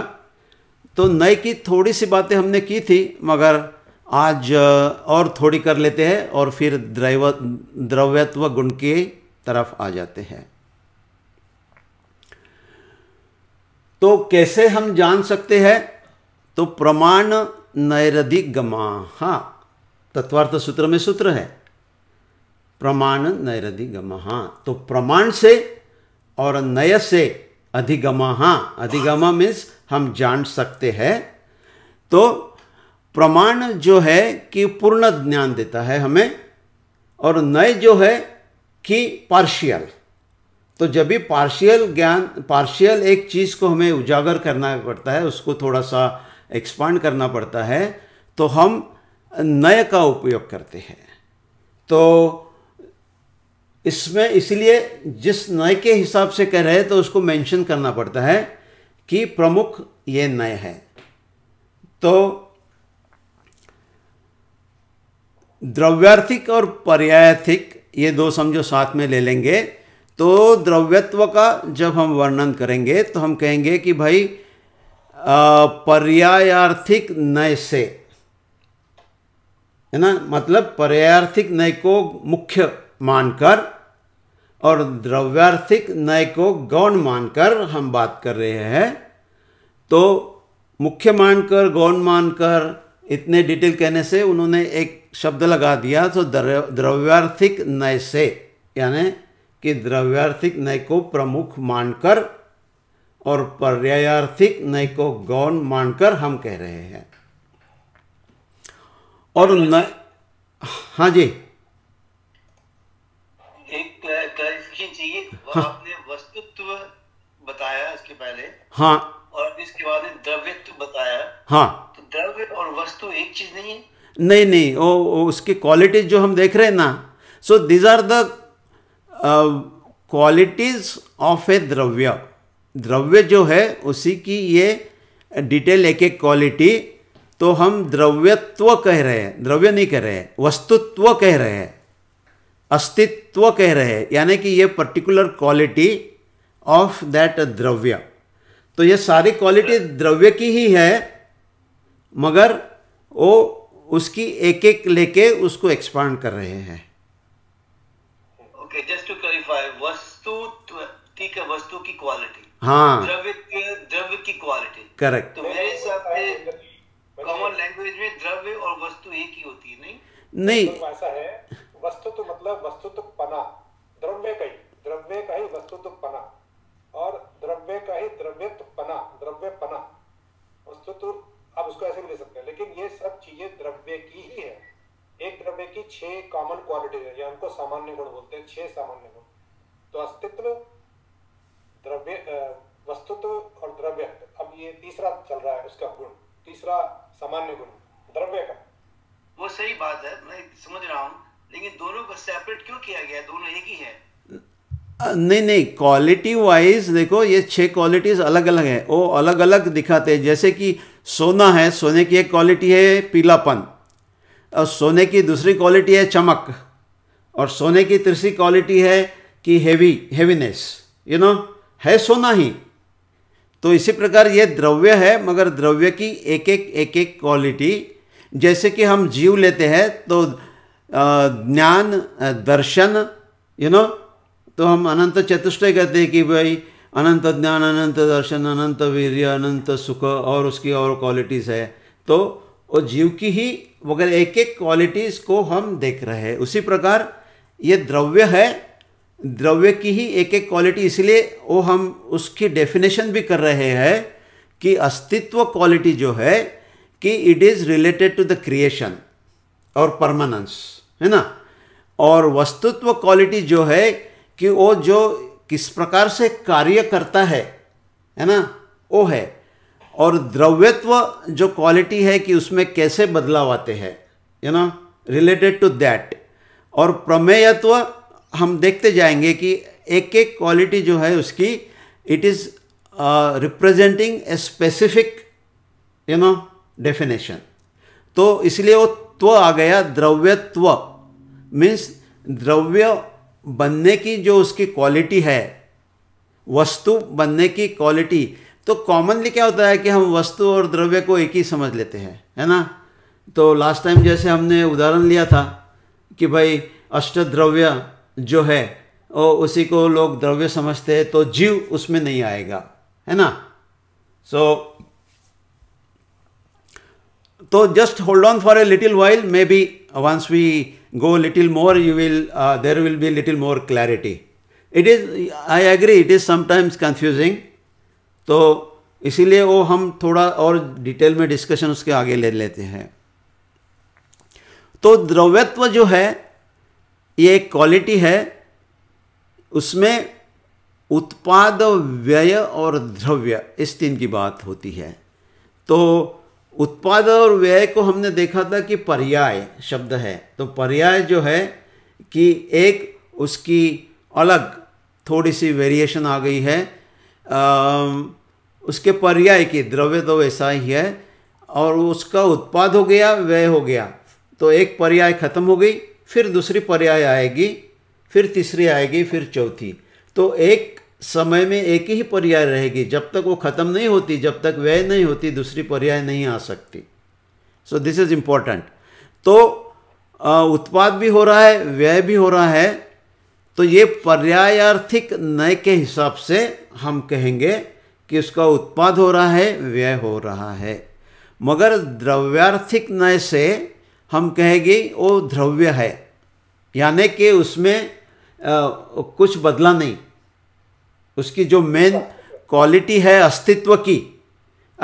तो नय की थोड़ी सी बातें हमने की थी मगर आज और थोड़ी कर लेते हैं और फिर द्रव द्रव्यत्व गुण के तरफ आ जाते हैं तो कैसे हम जान सकते हैं तो प्रमाण नैरधिगमा हाँ तत्वार्थ सूत्र में सूत्र है प्रमाण नैरधि हाँ तो प्रमाण से और नय से अधिगमहा हाँ अधिगमा मीन्स हम जान सकते हैं तो प्रमाण जो है कि पूर्ण ज्ञान देता है हमें और नय जो है कि पार्शियल तो जब भी पार्शियल ज्ञान पार्शियल एक चीज़ को हमें उजागर करना पड़ता है उसको थोड़ा सा एक्सपांड करना पड़ता है तो हम नए का उपयोग करते हैं तो इसमें इसलिए जिस नए के हिसाब से कह रहे हैं तो उसको मेंशन करना पड़ता है कि प्रमुख ये नए है तो द्रव्यार्थिक और पर्यायथिक ये दो समझो साथ में ले लेंगे तो द्रव्यत्व का जब हम वर्णन करेंगे तो हम कहेंगे कि भाई पर्यायार्थिक नय से है ना मतलब पर्यायार्थिक नय को मुख्य मानकर और द्रव्यार्थिक नय को गौण मानकर हम बात कर रहे हैं तो मुख्य मानकर गौण मानकर इतने डिटेल कहने से उन्होंने एक शब्द लगा दिया तो द्रव्यार्थिक नय से यानी कि द्रव्यार्थिक नय को प्रमुख मानकर और पर्यायार्थिक नय को गौण मानकर हम कह रहे हैं और न हाँ जी एक चाहिए हाँ। आपने वस्तुत्व बताया इसके पहले हाँ और इसके बाद द्रव्यत्व बताया हाँ तो द्रव्य और वस्तु एक चीज नहीं है नहीं नहीं वो उसकी क्वालिटीज जो हम देख रहे हैं ना so these are the qualities of a द्रव्य द्रव्य जो है उसी की ये डिटेल एक एक क्वालिटी तो हम द्रव्यत्व कह रहे हैं द्रव्य नहीं कह रहे हैं वस्तुत्व कह रहे हैं अस्तित्व कह रहे हैं यानी कि ये पर्टिकुलर क्वालिटी ऑफ दैट द्रव्य तो ये सारी क्वालिटी द्रव्य की ही है मगर वो उसकी एक एक लेके उसको एक्सपांड कर रहे हैं ओके जस्ट टू क्लरिफाई वस्तु ठीक है वस्तु की क्वालिटी हाँ द्रव्य द्रव्य की क्वालिटी करेक्ट तो मेरे हिसाब से कॉमन लैंग्वेज में द्रव्य और वस्तु एक ही होती है नहीं नहीं तो ऐसा है वस्तु तो मतलब वस्तु तो पना द्रव्य का ही द्रव्य का ही वस्तु तो पना और द्रव्य का ही द्रव्य तो पना द्रव्य पना वस्तु तो आप उसको ऐसे भी ले सकते हैं लेकिन ये सब चीजें द्रव्य की ही है एक द्रव्य की छह कॉमन क्वालिटीज है या उनको सामान्य गुण बोलते हैं छह सामान्य गुण तो अस्तित्व दूसरा सामान्य गुण द्रव्य का वो सही बात है मैं समझ रहा हूँ लेकिन दोनों को सेपरेट क्यों किया गया दोनों एक ही है नहीं नहीं क्वालिटी वाइज देखो ये छह क्वालिटीज अलग अलग हैं वो अलग अलग दिखाते हैं जैसे कि सोना है सोने की एक क्वालिटी है पीलापन और सोने की दूसरी क्वालिटी है चमक और सोने की तीसरी क्वालिटी है कि हेवी हेवीनेस यू नो है सोना ही तो इसी प्रकार ये द्रव्य है मगर द्रव्य की एक एक एक एक क्वालिटी जैसे कि हम जीव लेते हैं तो ज्ञान दर्शन यू नो तो हम अनंत चतुष्टय कहते हैं कि भाई अनंत ज्ञान अनंत दर्शन अनंत वीर्य अनंत सुख और उसकी और क्वालिटीज़ है तो वो जीव की ही वगैरह एक एक क्वालिटीज़ को हम देख रहे हैं उसी प्रकार ये द्रव्य है द्रव्य की ही एक एक क्वालिटी इसलिए वो हम उसकी डेफिनेशन भी कर रहे हैं कि अस्तित्व क्वालिटी जो है कि it is related to the creation और परमानेंस है ना और वस्तुत्व क्वालिटी जो है कि वो जो किस प्रकार से कार्य करता है है ना वो है और द्रव्यत्व जो क्वालिटी है कि उसमें कैसे बदलाव आते हैं you know related to that और प्रमेयत्व हम देखते जाएंगे कि एक एक क्वालिटी जो है उसकी it is representing a specific you know definition तो इसलिए वो त्व आ गया द्रव्यत्व मीन्स द्रव्य बनने की जो उसकी क्वालिटी है वस्तु बनने की क्वालिटी तो कॉमनली क्या होता है कि हम वस्तु और द्रव्य को एक ही समझ लेते हैं है ना तो लास्ट टाइम जैसे हमने उदाहरण लिया था कि भाई अष्टद्रव्य जो है और उसी को लोग द्रव्य समझते हैं तो जीव उसमें नहीं आएगा है ना सो so, तो just hold on for a little while maybe once we go little more you will there will be little more clarity it is I agree it is is confusing तो इसीलिए वो हम थोड़ा और detail में discussion उसके आगे ले लेते हैं तो द्रव्यत्व जो है ये एक क्वालिटी है उसमें उत्पाद व्यय और द्रव्य इस तीन की बात होती है तो उत्पाद और व्यय को हमने देखा था कि पर्याय शब्द है तो पर्याय जो है कि एक उसकी अलग थोड़ी सी वेरिएशन आ गई है आ, उसके पर्याय की द्रव्य तो वैसा ही है और उसका उत्पाद हो गया व्यय हो गया तो एक पर्याय खत्म हो गई फिर दूसरी पर्याय आएगी फिर तीसरी आएगी फिर चौथी तो एक समय में एक ही पर्याय रहेगी जब तक वो ख़त्म नहीं होती जब तक व्यय नहीं होती दूसरी पर्याय नहीं आ सकती सो दिस इज़ इम्पॉर्टेंट तो उत्पाद भी हो रहा है व्यय भी हो रहा है तो ये पर्यायार्थिक नय के हिसाब से हम कहेंगे कि उसका उत्पाद हो रहा है व्यय हो रहा है मगर द्रव्यार्थिक नय से हम कहेंगे वो द्रव्य है यानी कि उसमें आ, कुछ बदला नहीं उसकी जो मेन क्वालिटी है अस्तित्व की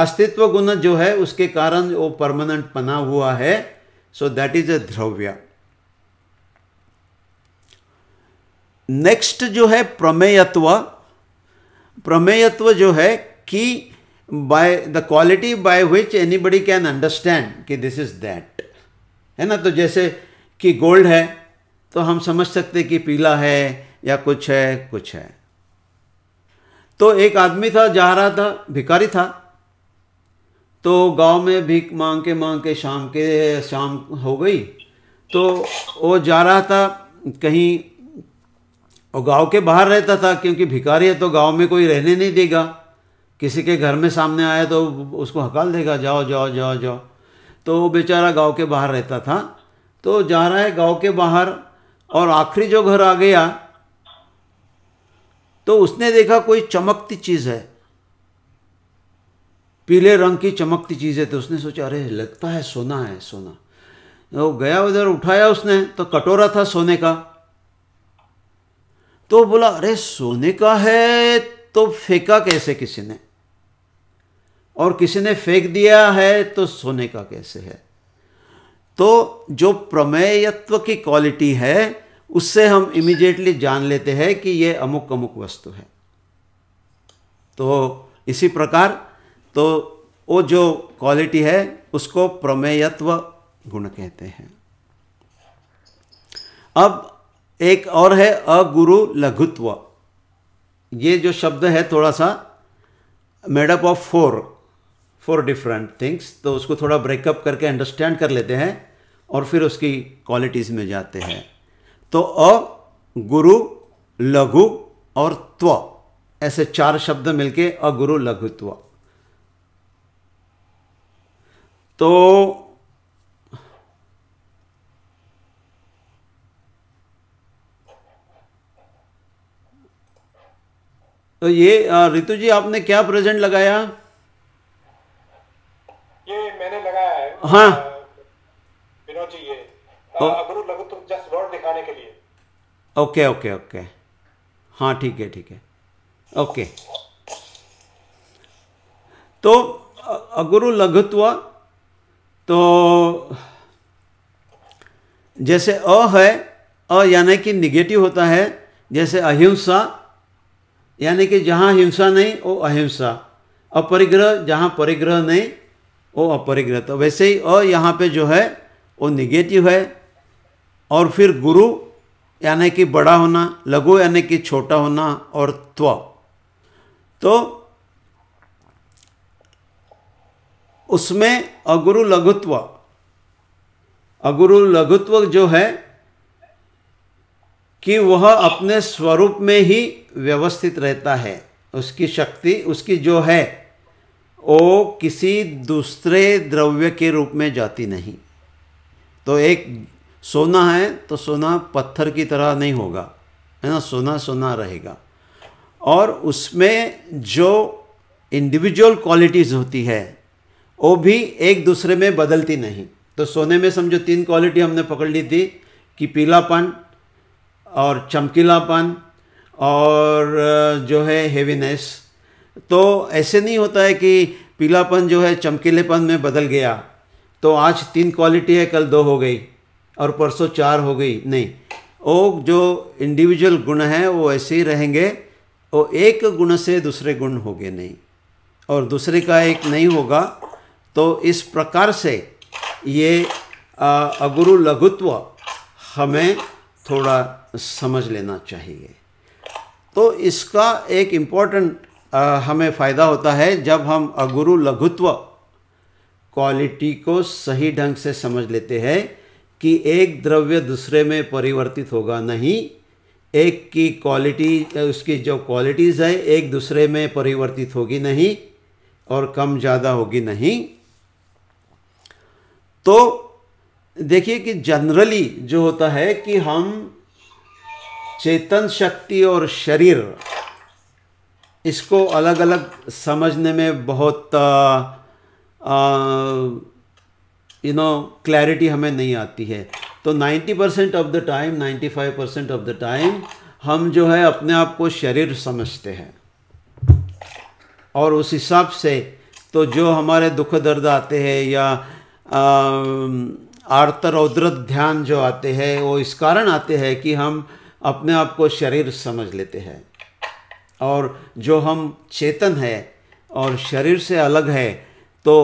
अस्तित्व गुण जो है उसके कारण वो परमानेंट बना हुआ है सो दैट इज अ द्रव्य नेक्स्ट जो है प्रमेयत्व प्रमेयत्व जो है कि by the quality by which anybody can understand कि दिस इज दैट है ना तो जैसे कि गोल्ड है तो हम समझ सकते कि पीला है या कुछ है कुछ है तो एक आदमी था जा रहा था भिकारी था तो गांव में भीख मांग के मांग के शाम के शाम हो गई तो वो जा रहा था कहीं और गांव के बाहर रहता था क्योंकि भिकारी है तो गांव में कोई रहने नहीं देगा किसी के घर में सामने आया तो उसको हकाल देगा जाओ जाओ जाओ जाओ तो वो बेचारा गांव के बाहर रहता था तो जा रहा है गांव के बाहर और आखिरी जो घर आ गया तो उसने देखा कोई चमकती चीज़ है पीले रंग की चमकती चीज़ है तो उसने सोचा अरे लगता है सोना है सोना वो गया उधर उठाया उसने तो कटोरा था सोने का तो बोला अरे सोने का है तो फेंका कैसे किसी ने और किसी ने फेंक दिया है तो सोने का कैसे है तो जो प्रमेयत्व की क्वालिटी है उससे हम इमिजिएटली जान लेते हैं कि ये अमुक अमुक वस्तु है तो इसी प्रकार तो वो जो क्वालिटी है उसको प्रमेयत्व गुण कहते हैं अब एक और है अगुरु लघुत्व ये जो शब्द है थोड़ा सा made up of four for different things तो उसको थोड़ा ब्रेकअप करके अंडरस्टैंड कर लेते हैं और फिर उसकी क्वालिटीज़ में जाते हैं तो अ गुरु लघु और त्व ऐसे चार शब्द मिलके अ गुरु त्व तो तो ये ऋतु जी आपने क्या प्रेजेंट लगाया मैंने लगाया है हाँ विनोद जी ये गुरु लघु तुम जस्ट लॉर्ड दिखाने के लिए ओके ओके ओके हाँ ठीक है ठीक है ओके तो अगुरु लघुत्व तो जैसे अ है अ यानी कि निगेटिव होता है जैसे अहिंसा यानी कि जहाँ हिंसा नहीं वो अहिंसा अपरिग्रह जहाँ परिग्रह नहीं वो तो वैसे ही अ यहाँ पे जो है वो निगेटिव है और फिर गुरु यानी कि बड़ा होना लघु यानी कि छोटा होना और त्व तो उसमें अगुरु लघुत्व अगुरु लघुत्व जो है कि वह अपने स्वरूप में ही व्यवस्थित रहता है उसकी शक्ति उसकी जो है वो किसी दूसरे द्रव्य के रूप में जाती नहीं तो एक सोना है तो सोना पत्थर की तरह नहीं होगा है ना सोना सोना रहेगा और उसमें जो इंडिविजुअल क्वालिटीज़ होती है वो भी एक दूसरे में बदलती नहीं तो सोने में समझो तीन क्वालिटी हमने पकड़ ली थी कि पीलापन और चमकीलापन और जो है हेवीनेस तो ऐसे नहीं होता है कि पीलापन जो है चमकीलेपन में बदल गया तो आज तीन क्वालिटी है कल दो हो गई और परसों चार हो गई नहीं वो जो इंडिविजुअल गुण हैं वो ऐसे ही रहेंगे वो एक गुण से दूसरे गुण होंगे नहीं और दूसरे का एक नहीं होगा तो इस प्रकार से ये अगुरु लघुत्व हमें थोड़ा समझ लेना चाहिए तो इसका एक इम्पॉर्टेंट हमें फ़ायदा होता है जब हम अगुरु लघुत्व क्वालिटी को सही ढंग से समझ लेते हैं कि एक द्रव्य दूसरे में परिवर्तित होगा नहीं एक की क्वालिटी उसकी जो क्वालिटीज़ है एक दूसरे में परिवर्तित होगी नहीं और कम ज़्यादा होगी नहीं तो देखिए कि जनरली जो होता है कि हम चेतन शक्ति और शरीर इसको अलग अलग समझने में बहुत यू नो क्लैरिटी हमें नहीं आती है तो 90 percent of the time 95 percent of the time हम जो है अपने आप को शरीर समझते हैं और उस हिसाब से तो जो हमारे दुख दर्द आते हैं या आर्तर औद्रत ध्यान जो आते हैं वो इस कारण आते हैं कि हम अपने आप को शरीर समझ लेते हैं और जो हम चेतन है और शरीर से अलग है तो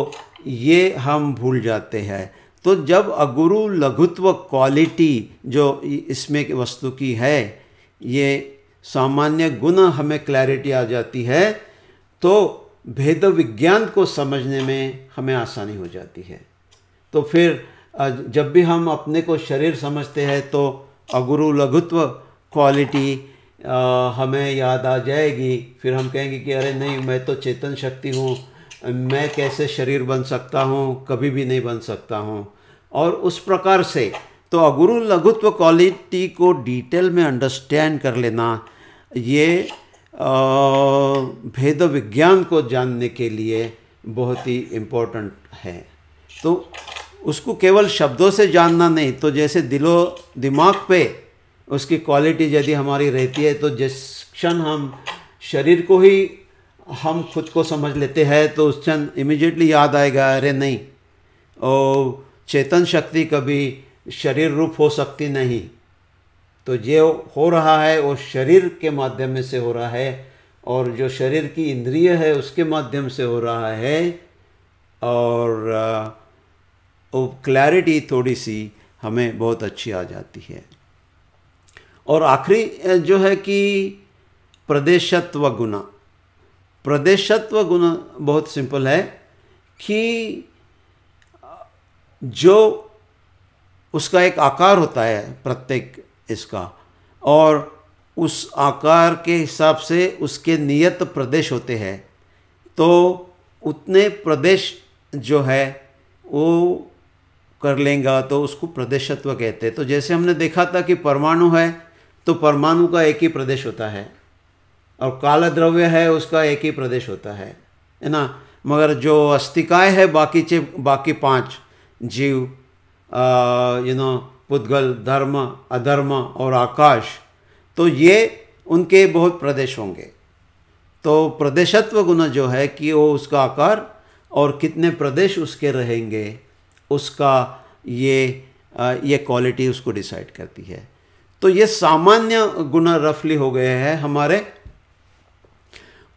ये हम भूल जाते हैं तो जब अगुरु लघुत्व क्वालिटी जो इसमें वस्तु की है ये सामान्य गुण हमें क्लैरिटी आ जाती है तो भेद विज्ञान को समझने में हमें आसानी हो जाती है तो फिर जब भी हम अपने को शरीर समझते हैं तो अगुरु लघुत्व क्वालिटी हमें याद आ जाएगी फिर हम कहेंगे कि अरे नहीं मैं तो चेतन शक्ति हूँ मैं कैसे शरीर बन सकता हूँ कभी भी नहीं बन सकता हूँ और उस प्रकार से तो अगुरु लघुत्व क्वालिटी को डिटेल में अंडरस्टैंड कर लेना ये भेद विज्ञान को जानने के लिए बहुत ही इम्पोर्टेंट है तो उसको केवल शब्दों से जानना नहीं तो जैसे दिलो दिमाग पे उसकी क्वालिटी यदि हमारी रहती है तो जिस क्षण हम शरीर को ही हम खुद को समझ लेते हैं तो उस क्षण इमिजिएटली याद आएगा अरे नहीं और चेतन शक्ति कभी शरीर रूप हो सकती नहीं तो ये हो रहा है वो शरीर के माध्यम से हो रहा है और जो शरीर की इंद्रिय है उसके माध्यम से हो रहा है और क्लैरिटी थोड़ी सी हमें बहुत अच्छी आ जाती है और आखिरी जो है कि प्रदेशत्व गुण प्रदेशत्व गुण बहुत सिंपल है कि जो उसका एक आकार होता है प्रत्येक इसका और उस आकार के हिसाब से उसके नियत प्रदेश होते हैं तो उतने प्रदेश जो है वो कर लेगा तो उसको प्रदेशत्व कहते हैं तो जैसे हमने देखा था कि परमाणु है तो परमाणु का एक ही प्रदेश होता है और काला द्रव्य है उसका एक ही प्रदेश होता है है ना मगर जो अस्तिकाय है बाकी चे बाकी पांच जीव यू नो पुद्गल धर्म अधर्म और आकाश तो ये उनके बहुत प्रदेश होंगे तो प्रदेशत्व गुण जो है कि वो उसका आकार और कितने प्रदेश उसके रहेंगे उसका ये ये क्वालिटी उसको डिसाइड करती है तो ये सामान्य गुण रफली हो गए हैं हमारे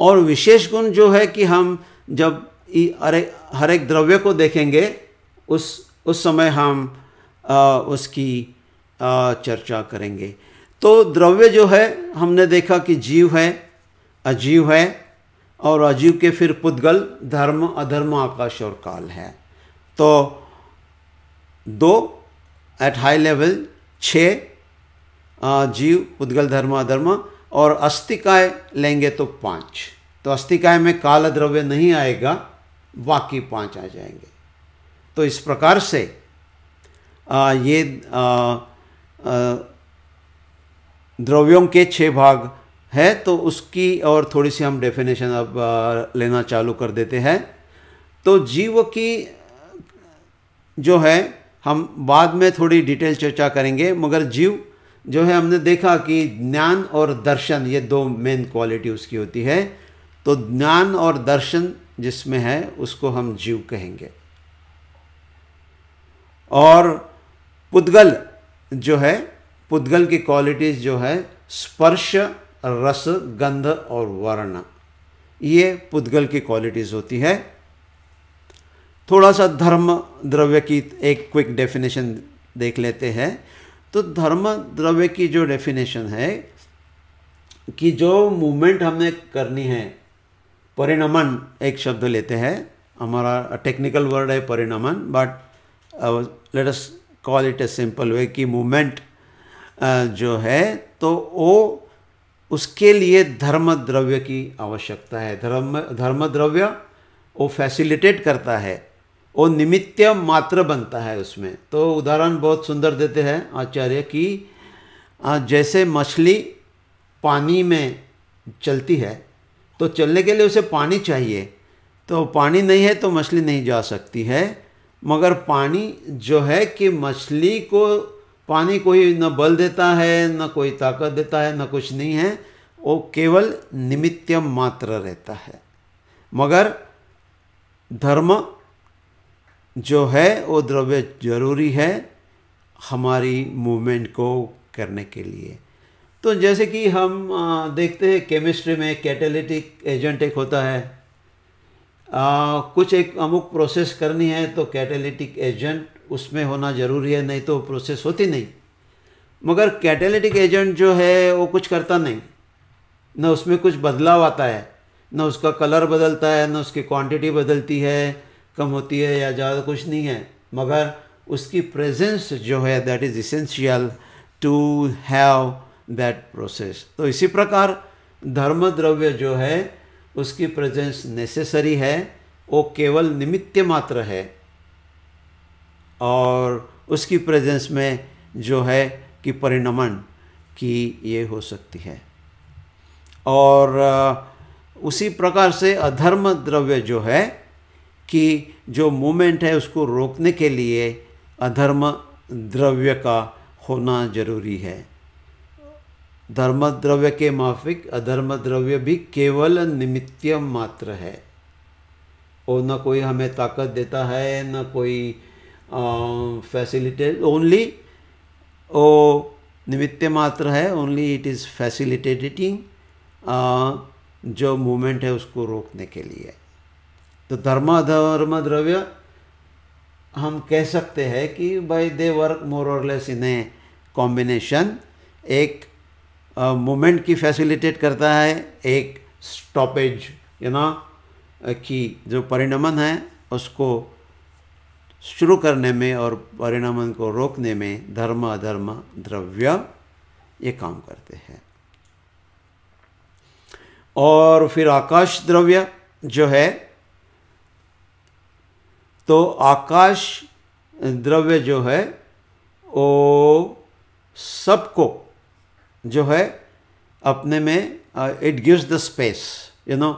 और विशेष गुण जो है कि हम जब अरे हर एक द्रव्य को देखेंगे उस उस समय हम आ, उसकी आ, चर्चा करेंगे तो द्रव्य जो है हमने देखा कि जीव है अजीव है और अजीव के फिर पुद्गल धर्म अधर्म आकाश और काल है तो दो एट हाई लेवल छः जीव उद्गल धर्म अधर्म और अस्थिकाय लेंगे तो पांच तो अस्थिकाय में काल द्रव्य नहीं आएगा बाकी पांच आ जाएंगे तो इस प्रकार से आ, ये आ, आ, द्रव्यों के छः भाग है तो उसकी और थोड़ी सी हम डेफिनेशन अब लेना चालू कर देते हैं तो जीव की जो है हम बाद में थोड़ी डिटेल चर्चा करेंगे मगर जीव जो है हमने देखा कि ज्ञान और दर्शन ये दो मेन क्वालिटी उसकी होती है तो ज्ञान और दर्शन जिसमें है उसको हम जीव कहेंगे और पुद्गल जो है पुद्गल की क्वालिटीज़ जो है स्पर्श रस गंध और वर्ण ये पुद्गल की क्वालिटीज़ होती है थोड़ा सा धर्म द्रव्य की एक क्विक डेफिनेशन देख लेते हैं तो धर्म द्रव्य की जो डेफिनेशन है कि जो मूवमेंट हमें करनी है परिणमन एक शब्द लेते हैं हमारा टेक्निकल वर्ड है परिणमन but let us call it a simple way कि मूवमेंट uh, जो है तो वो उसके लिए धर्म द्रव्य की आवश्यकता है धर्म धर्म द्रव्य वो फैसिलिटेट करता है वो निमित्त मात्र बनता है उसमें तो उदाहरण बहुत सुंदर देते हैं आचार्य कि जैसे मछली पानी में चलती है तो चलने के लिए उसे पानी चाहिए तो पानी नहीं है तो मछली नहीं जा सकती है मगर पानी जो है कि मछली को पानी कोई न बल देता है न कोई ताकत देता है न कुछ नहीं है वो केवल निमित्त मात्र रहता है मगर धर्म जो है वो द्रव्य जरूरी है हमारी मूवमेंट को करने के लिए तो जैसे कि हम देखते हैं केमिस्ट्री में कैटेलिटिक एजेंट एक होता है आ, कुछ एक अमुक प्रोसेस करनी है तो कैटेलिटिक एजेंट उसमें होना ज़रूरी है नहीं तो प्रोसेस होती नहीं मगर कैटेलिटिक एजेंट जो है वो कुछ करता नहीं न उसमें कुछ बदलाव आता है न उसका कलर बदलता है न उसकी क्वांटिटी बदलती है कम होती है या ज़्यादा कुछ नहीं है मगर उसकी प्रेजेंस जो है that is essential to have that process तो इसी प्रकार धर्म द्रव्य जो है उसकी प्रेजेंस नेसेसरी है वो केवल निमित्त मात्र है और उसकी प्रेजेंस में जो है कि परिणमन की ये हो सकती है और उसी प्रकार से अधर्म द्रव्य जो है कि जो मोमेंट है उसको रोकने के लिए अधर्म द्रव्य का होना जरूरी है धर्म द्रव्य के माफिक अधर्म द्रव्य भी केवल निमित्त मात्र है और न कोई हमें ताकत देता है न कोई फैसिलिटेट ओनली ओ निमित्त मात्र है ओनली इट इज़ फैसिलिटेटिंग जो मूवमेंट है उसको रोकने के लिए तो धर्माधर्म द्रव्य हम कह सकते हैं कि भाई दे work more or less in a combination एक मोमेंट की फैसिलिटेट करता है एक स्टॉपेज यू नो की जो परिणमन है उसको शुरू करने में और परिणमन को रोकने में धर्म अधर्म द्रव्य ये काम करते हैं और फिर आकाश द्रव्य जो है तो आकाश द्रव्य जो है वो सबको जो है अपने में it gives the space you know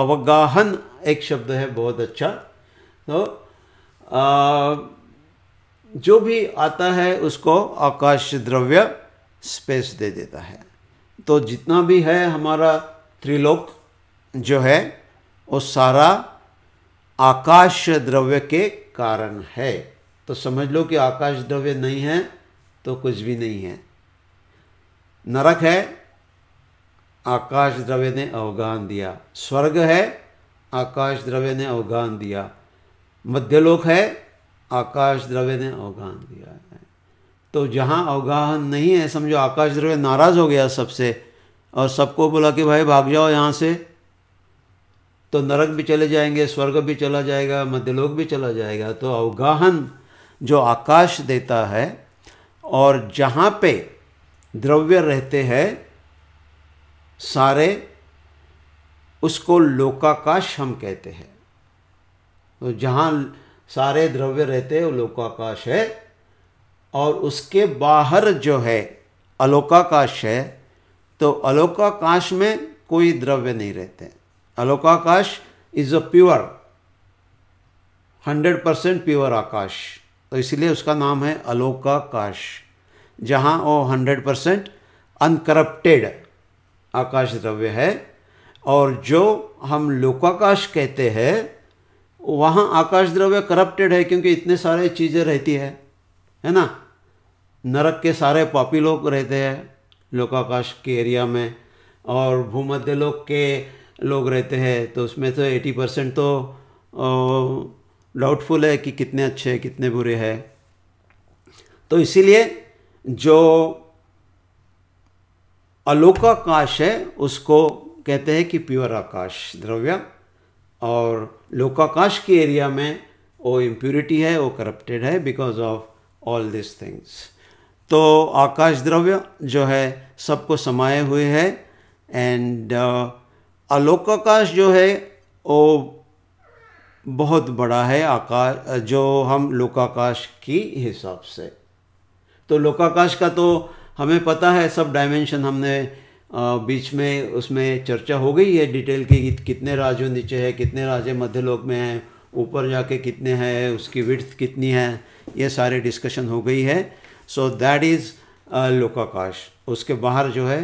अवगाहन एक शब्द है बहुत अच्छा तो आ, जो भी आता है उसको आकाश द्रव्य स्पेस दे देता है तो जितना भी है हमारा त्रिलोक जो है वो सारा आकाश द्रव्य के कारण है तो समझ लो कि आकाश द्रव्य नहीं है तो कुछ भी नहीं है नरक है आकाश द्रव्य ने अवगान दिया स्वर्ग है आकाश द्रव्य ने अवगान दिया मध्यलोक है आकाश द्रव्य ने अवगान दिया है तो जहाँ अवगाहन नहीं है समझो आकाश द्रव्य नाराज़ हो गया सबसे और सबको बोला कि भाई भाग जाओ यहाँ से तो नरक भी चले जाएंगे स्वर्ग भी चला जाएगा मध्यलोक भी चला जाएगा तो अवगाहन जो आकाश देता है और जहाँ पे द्रव्य रहते हैं सारे उसको लोकाकाश हम कहते हैं तो जहाँ सारे द्रव्य रहते हैं वो लोकाकाश है और उसके बाहर जो है अलोकाकाश है तो अलोकाकाश में कोई द्रव्य नहीं रहते अलोकाकाश is a pure hundred percent pure आकाश तो इसलिए उसका नाम है अलोकाकाश जहाँ वो हंड्रेड परसेंट अनकरप्टेड आकाश द्रव्य है और जो हम लोकाकाश कहते हैं वहाँ आकाश द्रव्य करप्टेड है क्योंकि इतने सारे चीज़ें रहती है है ना नरक के सारे पापी लोग रहते हैं लोकाकाश के एरिया में और भूमध्य लोग के लोग रहते हैं तो उसमें तो एटी परसेंट तो डाउटफुल है कि कितने अच्छे हैं कितने बुरे हैं तो इसीलिए जो अलोक आकाश है उसको कहते हैं कि प्योर आकाश द्रव्य और लोकाकाश के एरिया में वो इम्प्योरिटी है वो करप्टेड है because of all this things तो आकाश द्रव्य जो है सबको समाये हुए है एंड uh, आलोकाकाश जो है वो बहुत बड़ा है आकाश जो हम लोकाकाश की हिसाब से तो लोकाकाश का तो हमें पता है सब डायमेंशन हमने बीच में उसमें चर्चा हो गई है डिटेल की कितने राज्यों नीचे है कितने राज्य मध्य लोक में हैं ऊपर जाके कितने हैं उसकी विर्थ कितनी है ये सारे डिस्कशन हो गई है सो दैट इज़ लोकाकाश उसके बाहर जो है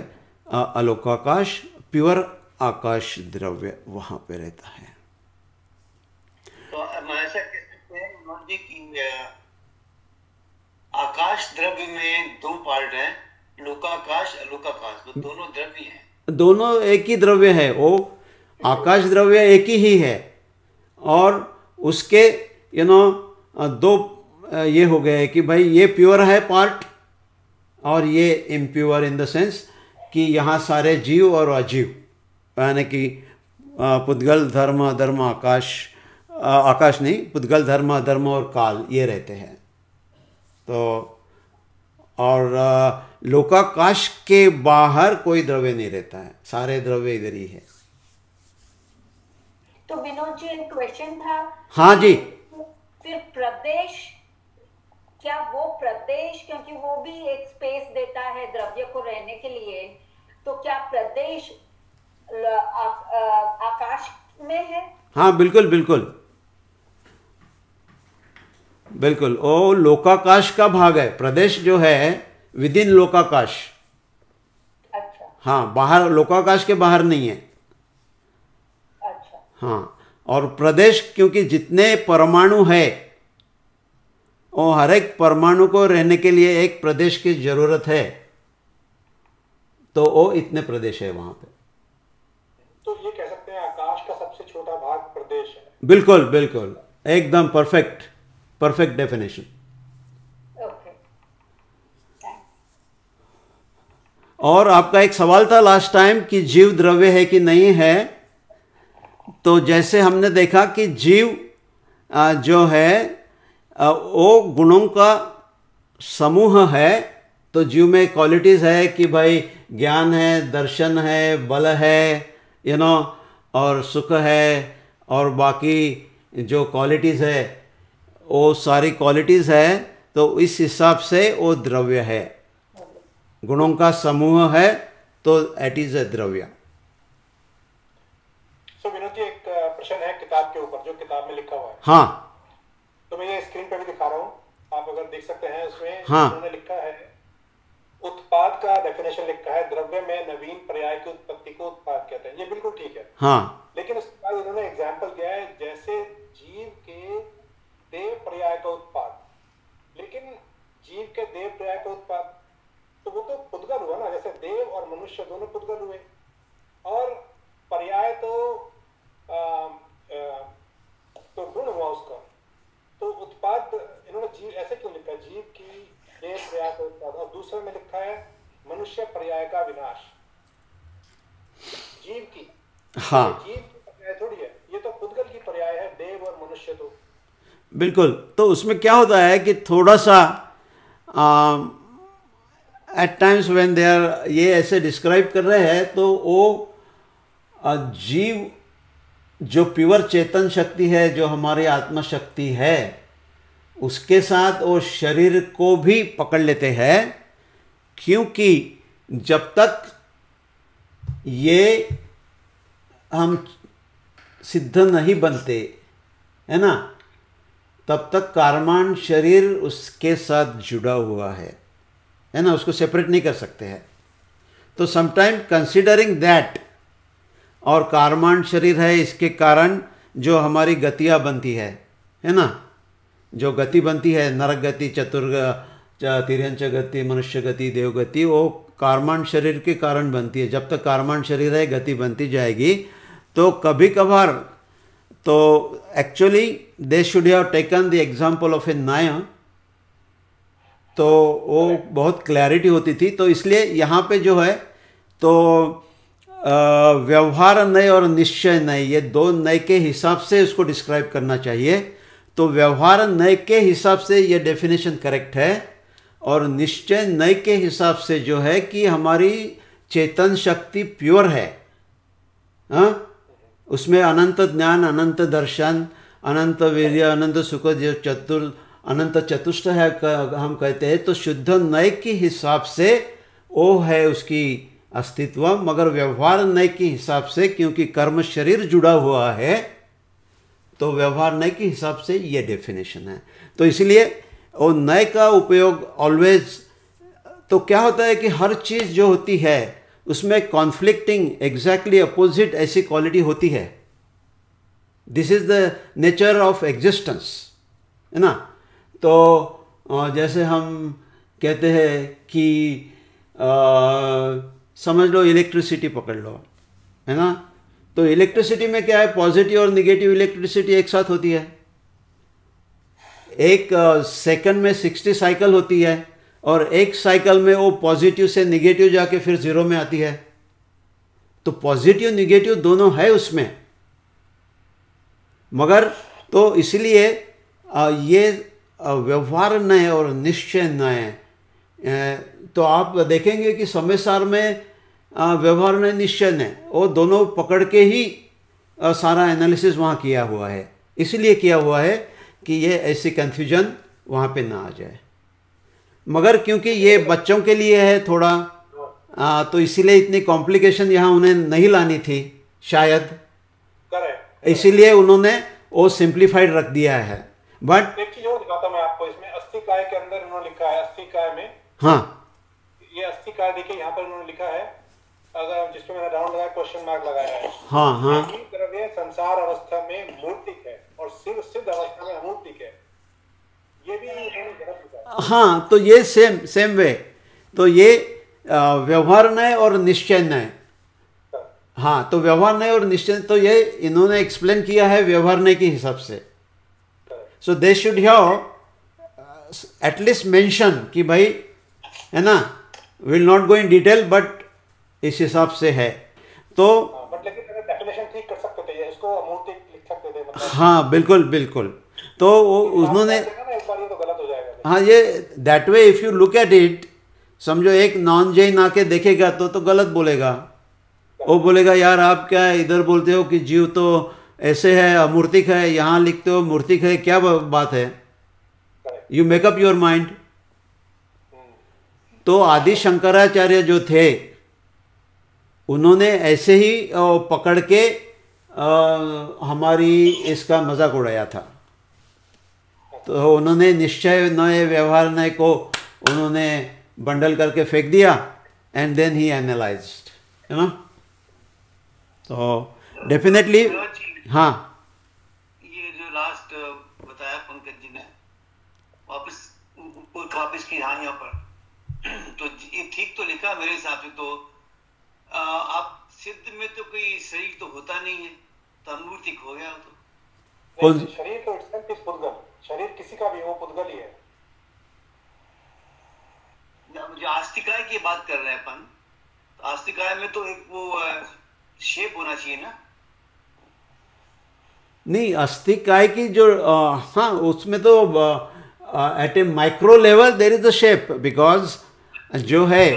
अलोकाकाश प्योर आकाश द्रव्य वहां पे रहता है तो आकाश द्रव्य में दो पार्ट है लोकाकाश अलोकाकाश तो दोनों द्रव्य हैं दोनों एक ही द्रव्य है वो आकाश द्रव्य एक ही है और उसके यू नो दो ये हो गए कि भाई ये प्योर है पार्ट और ये इम्प्योर इन द सेंस कि यहाँ सारे जीव और अजीव यानी कि पुद्गल धर्म धर्म आकाश आकाश नहीं पुद्गल धर्म धर्म और काल ये रहते हैं तो और लोकाकाश के बाहर कोई द्रव्य नहीं रहता है सारे द्रव्य इधर ही है तो विनोद जी एक क्वेश्चन था हाँ जी फिर प्रदेश क्या वो प्रदेश क्योंकि वो भी एक स्पेस देता है द्रव्य को रहने के लिए तो क्या प्रदेश आकाश में है हाँ बिल्कुल बिल्कुल बिल्कुल ओ लोकाकाश का भाग है प्रदेश जो है विद इन लोकाकाश अच्छा हाँ बाहर लोकाकाश के बाहर नहीं है अच्छा हाँ और प्रदेश क्योंकि जितने परमाणु है वो हर एक परमाणु को रहने के लिए एक प्रदेश की ज़रूरत है तो वो इतने प्रदेश है वहां पे तो ये कह सकते हैं आकाश का सबसे छोटा भाग प्रदेश है बिल्कुल बिल्कुल एकदम परफेक्ट परफेक्ट डेफिनेशन और आपका एक सवाल था लास्ट टाइम कि जीव द्रव्य है कि नहीं है तो जैसे हमने देखा कि जीव जो है वो गुणों का समूह है तो जीव में क्वालिटीज़ है कि भाई ज्ञान है दर्शन है बल है यू नो और सुख है और बाकी जो क्वालिटीज़ है वो सारी क्वालिटीज़ है तो इस हिसाब से वो द्रव्य है गुणों का समूह है तो एट इज़ ए द्रव्य सो एक प्रश्न है किताब के ऊपर जो किताब में लिखा हुआ है हाँ तो मैं ये स्क्रीन पर भी दिखा रहा हूँ आप अगर देख सकते हैं उसमें हाँ लिखा है उत्पाद का डेफिनेशन लिखा है द्रव्य में नवीन पर्याय की उत्पत्ति को उत्पाद कहते हैं ये बिल्कुल ठीक है हाँ लेकिन उसके बाद उन्होंने एग्जाम्पल दिया है जैसे जीव के देव पर्याय का उत्पाद लेकिन जीव के देव पर्याय का उत्पाद तो वो तो पुद्गल हुआ ना जैसे देव और मनुष्य दोनों पुद्गल हुए और पर्याय तो आ, आ, तो गुण हुआ उसका तो उत्पाद इन्होंने जीव ऐसे क्यों लिखा जीव की और दूसरे में लिखा है मनुष्य पर्याय का विनाश जीव की हाँ जीव की पर्याय थोड़ी है ये तो पुद्गल की पर्याय है देव और मनुष्य तो बिल्कुल तो उसमें क्या होता है कि थोड़ा सा at times when they are ये ऐसे डिस्क्राइब कर रहे हैं तो वो जीव जो प्योर चेतन शक्ति है जो हमारी आत्मा शक्ति है उसके साथ वो शरीर को भी पकड़ लेते हैं क्योंकि जब तक ये हम सिद्ध नहीं बनते है ना तब तक कारमान शरीर उसके साथ जुड़ा हुआ है है ना उसको सेपरेट नहीं कर सकते हैं तो समटाइम कंसिडरिंग दैट और कारमान शरीर है इसके कारण जो हमारी गतियाँ बनती है है ना जो गति बनती है नरक गति चतुर्ग तिरंच गति मनुष्य गति देव गति वो कारमांड शरीर के कारण बनती है जब तक कार्मांड शरीर है गति बनती जाएगी तो कभी कभार तो actually they should have taken the example of a naya तो वो बहुत क्लैरिटी होती थी तो इसलिए यहाँ पे जो है तो व्यवहार नए और निश्चय नए ये दो नए के हिसाब से उसको डिस्क्राइब करना चाहिए तो व्यवहार नय के हिसाब से ये डेफिनेशन करेक्ट है और निश्चय नय के हिसाब से जो है कि हमारी चेतन शक्ति प्योर है हाँ उसमें अनंत ज्ञान अनंत दर्शन अनंत वीर अनंत सुख जो चतुर अनंत चतुष्ट है हम कहते हैं तो शुद्ध नय के हिसाब से वो है उसकी अस्तित्व मगर व्यवहार नय के हिसाब से क्योंकि कर्म शरीर जुड़ा हुआ है तो व्यवहार नए के हिसाब से ये डेफिनेशन है तो इसलिए वो नए का उपयोग ऑलवेज तो क्या होता है कि हर चीज़ जो होती है उसमें कॉन्फ्लिक्टिंग एग्जैक्टली अपोजिट ऐसी क्वालिटी होती है this is the nature of existence है ना तो जैसे हम कहते हैं कि आ, समझ लो इलेक्ट्रिसिटी पकड़ लो है ना तो इलेक्ट्रिसिटी में क्या है पॉजिटिव और निगेटिव इलेक्ट्रिसिटी एक साथ होती है एक सेकंड में सिक्सटी साइकिल होती है और एक साइकिल में वो पॉजिटिव से निगेटिव जाके फिर ज़ीरो में आती है तो पॉजिटिव निगेटिव दोनों है उसमें मगर तो इसलिए ये व्यवहार नए और निश्चय नए तो आप देखेंगे कि समय सार में व्यवहार ने निश्चय ने वो दोनों पकड़ के ही सारा एनालिसिस वहाँ किया हुआ है इसलिए किया हुआ है कि ये ऐसी कन्फ्यूजन वहाँ पे ना आ जाए मगर क्योंकि ये बच्चों के लिए है थोड़ा आ, तो इसीलिए इतनी कॉम्प्लिकेशन यहाँ उन्हें नहीं लानी थी शायद इसीलिए उन्होंने वो सिंप्लीफाइड रख दिया है बट एक चीज और दिखाता मैं आपको इसमें अस्थि काय के अंदर उन्होंने लिखा है अस्थि काय में हाँ ये अस्थि काय देखिए यहाँ पर उन्होंने लिखा है अगर मैंने राउंड लगाया क्वेश्चन मार्क लगाया है हाँ हाँ द्रव्य संसार अवस्था में मूर्तिक है और सिर्फ सिद्ध अवस्था में अमूर्तिक है ये भी हाँ तो ये सेम सेम वे तो ये व्यवहार नय और निश्चय नय हाँ तो व्यवहार नय और निश्चय तो ये इन्होंने एक्सप्लेन किया है व्यवहार नय के हिसाब से so they should have at least mention कि भाई है ना will not go in detail but इस हिसाब से है तो हाँ, मतलब हाँ बिल्कुल बिल्कुल तो वो उन्होंने तो हाँ ये that way if you look at it समझो एक नॉन जैन आके देखेगा तो तो गलत बोलेगा वो बोलेगा यार आप क्या इधर बोलते हो कि जीव तो ऐसे है अमूर्तिक है यहाँ लिखते हो मूर्तिक है क्या बात है यू मेकअप योर माइंड तो आदि शंकराचार्य जो थे उन्होंने ऐसे ही पकड़ के हमारी इसका मजाक उड़ाया था तो उन्होंने निश्चय नए व्यवहार नए को उन्होंने बंडल करके फेंक दिया एंड देन ही एनालाइज है ना तो डेफिनेटली हाँ ये जो लास्ट बताया पंकज जी ने वापस वापस की हाँ पर तो ये ठीक तो लिखा मेरे हिसाब से तो आप सिद्ध में तो कोई शरीर तो होता नहीं है तो अमूर्तिक हो गया तो शरीर तो इट्स पुद्गल शरीर किसी का भी वो पुद्गल ही है मुझे आस्तिकाय की बात कर रहे हैं अपन तो आस्तिकाय में तो एक वो शेप होना चाहिए ना नहीं अस्थिकाय की जो हाँ उसमें तो at a micro level there is a shape because जो है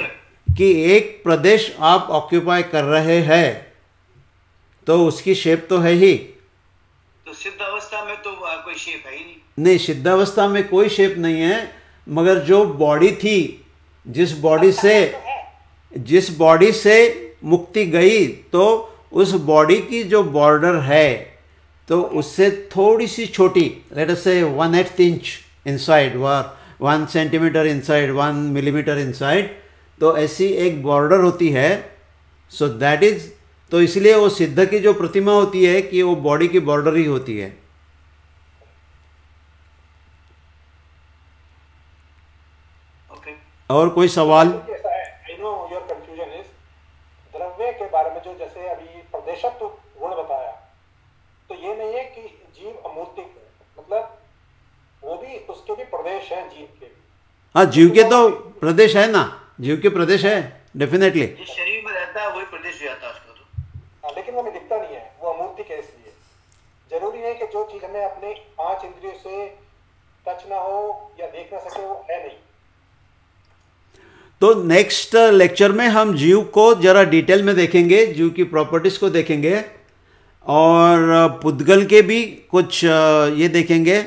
कि एक प्रदेश आप ऑक्यूपाई कर रहे हैं तो उसकी शेप तो है ही तो सिद्धावस्था में तो कोई शेप है ही नहीं नहीं सिद्धावस्था में कोई शेप नहीं है मगर जो बॉडी थी जिस बॉडी अच्छा, से तो जिस बॉडी से मुक्ति गई तो उस बॉडी की जो बॉर्डर है तो उससे थोड़ी सी छोटी let say one eighth inch inside one centimetre inside one millimetre inside तो ऐसी एक बॉर्डर होती है सो दैट इज तो इसलिए वो सिद्ध की जो प्रतिमा होती है कि वो बॉडी की बॉर्डर ही होती है okay. और कोई सवाल कंफ्यूजन इज द्रव्य के बारे में जो जैसे अभी प्रदेशत्व तो गुण बताया तो ये नहीं है कि जीव अमूर्ति मतलब वो भी उसके भी प्रदेश है जीव के हाँ जीव के तो, तो प्रदेश है ना जीव के प्रदेश है डेफिनेटली शरीर में रहता है वही प्रदेश हो जाता है उसका तो हाँ, लेकिन हमें दिखता नहीं है वो अमूर्ति के इसलिए जरूरी है कि जो चीज़ हमें अपने पांच इंद्रियों से टच ना हो या देख ना सके वो है नहीं तो नेक्स्ट लेक्चर में हम जीव को जरा डिटेल में देखेंगे जीव की प्रॉपर्टीज को देखेंगे और पुद्गल के भी कुछ ये देखेंगे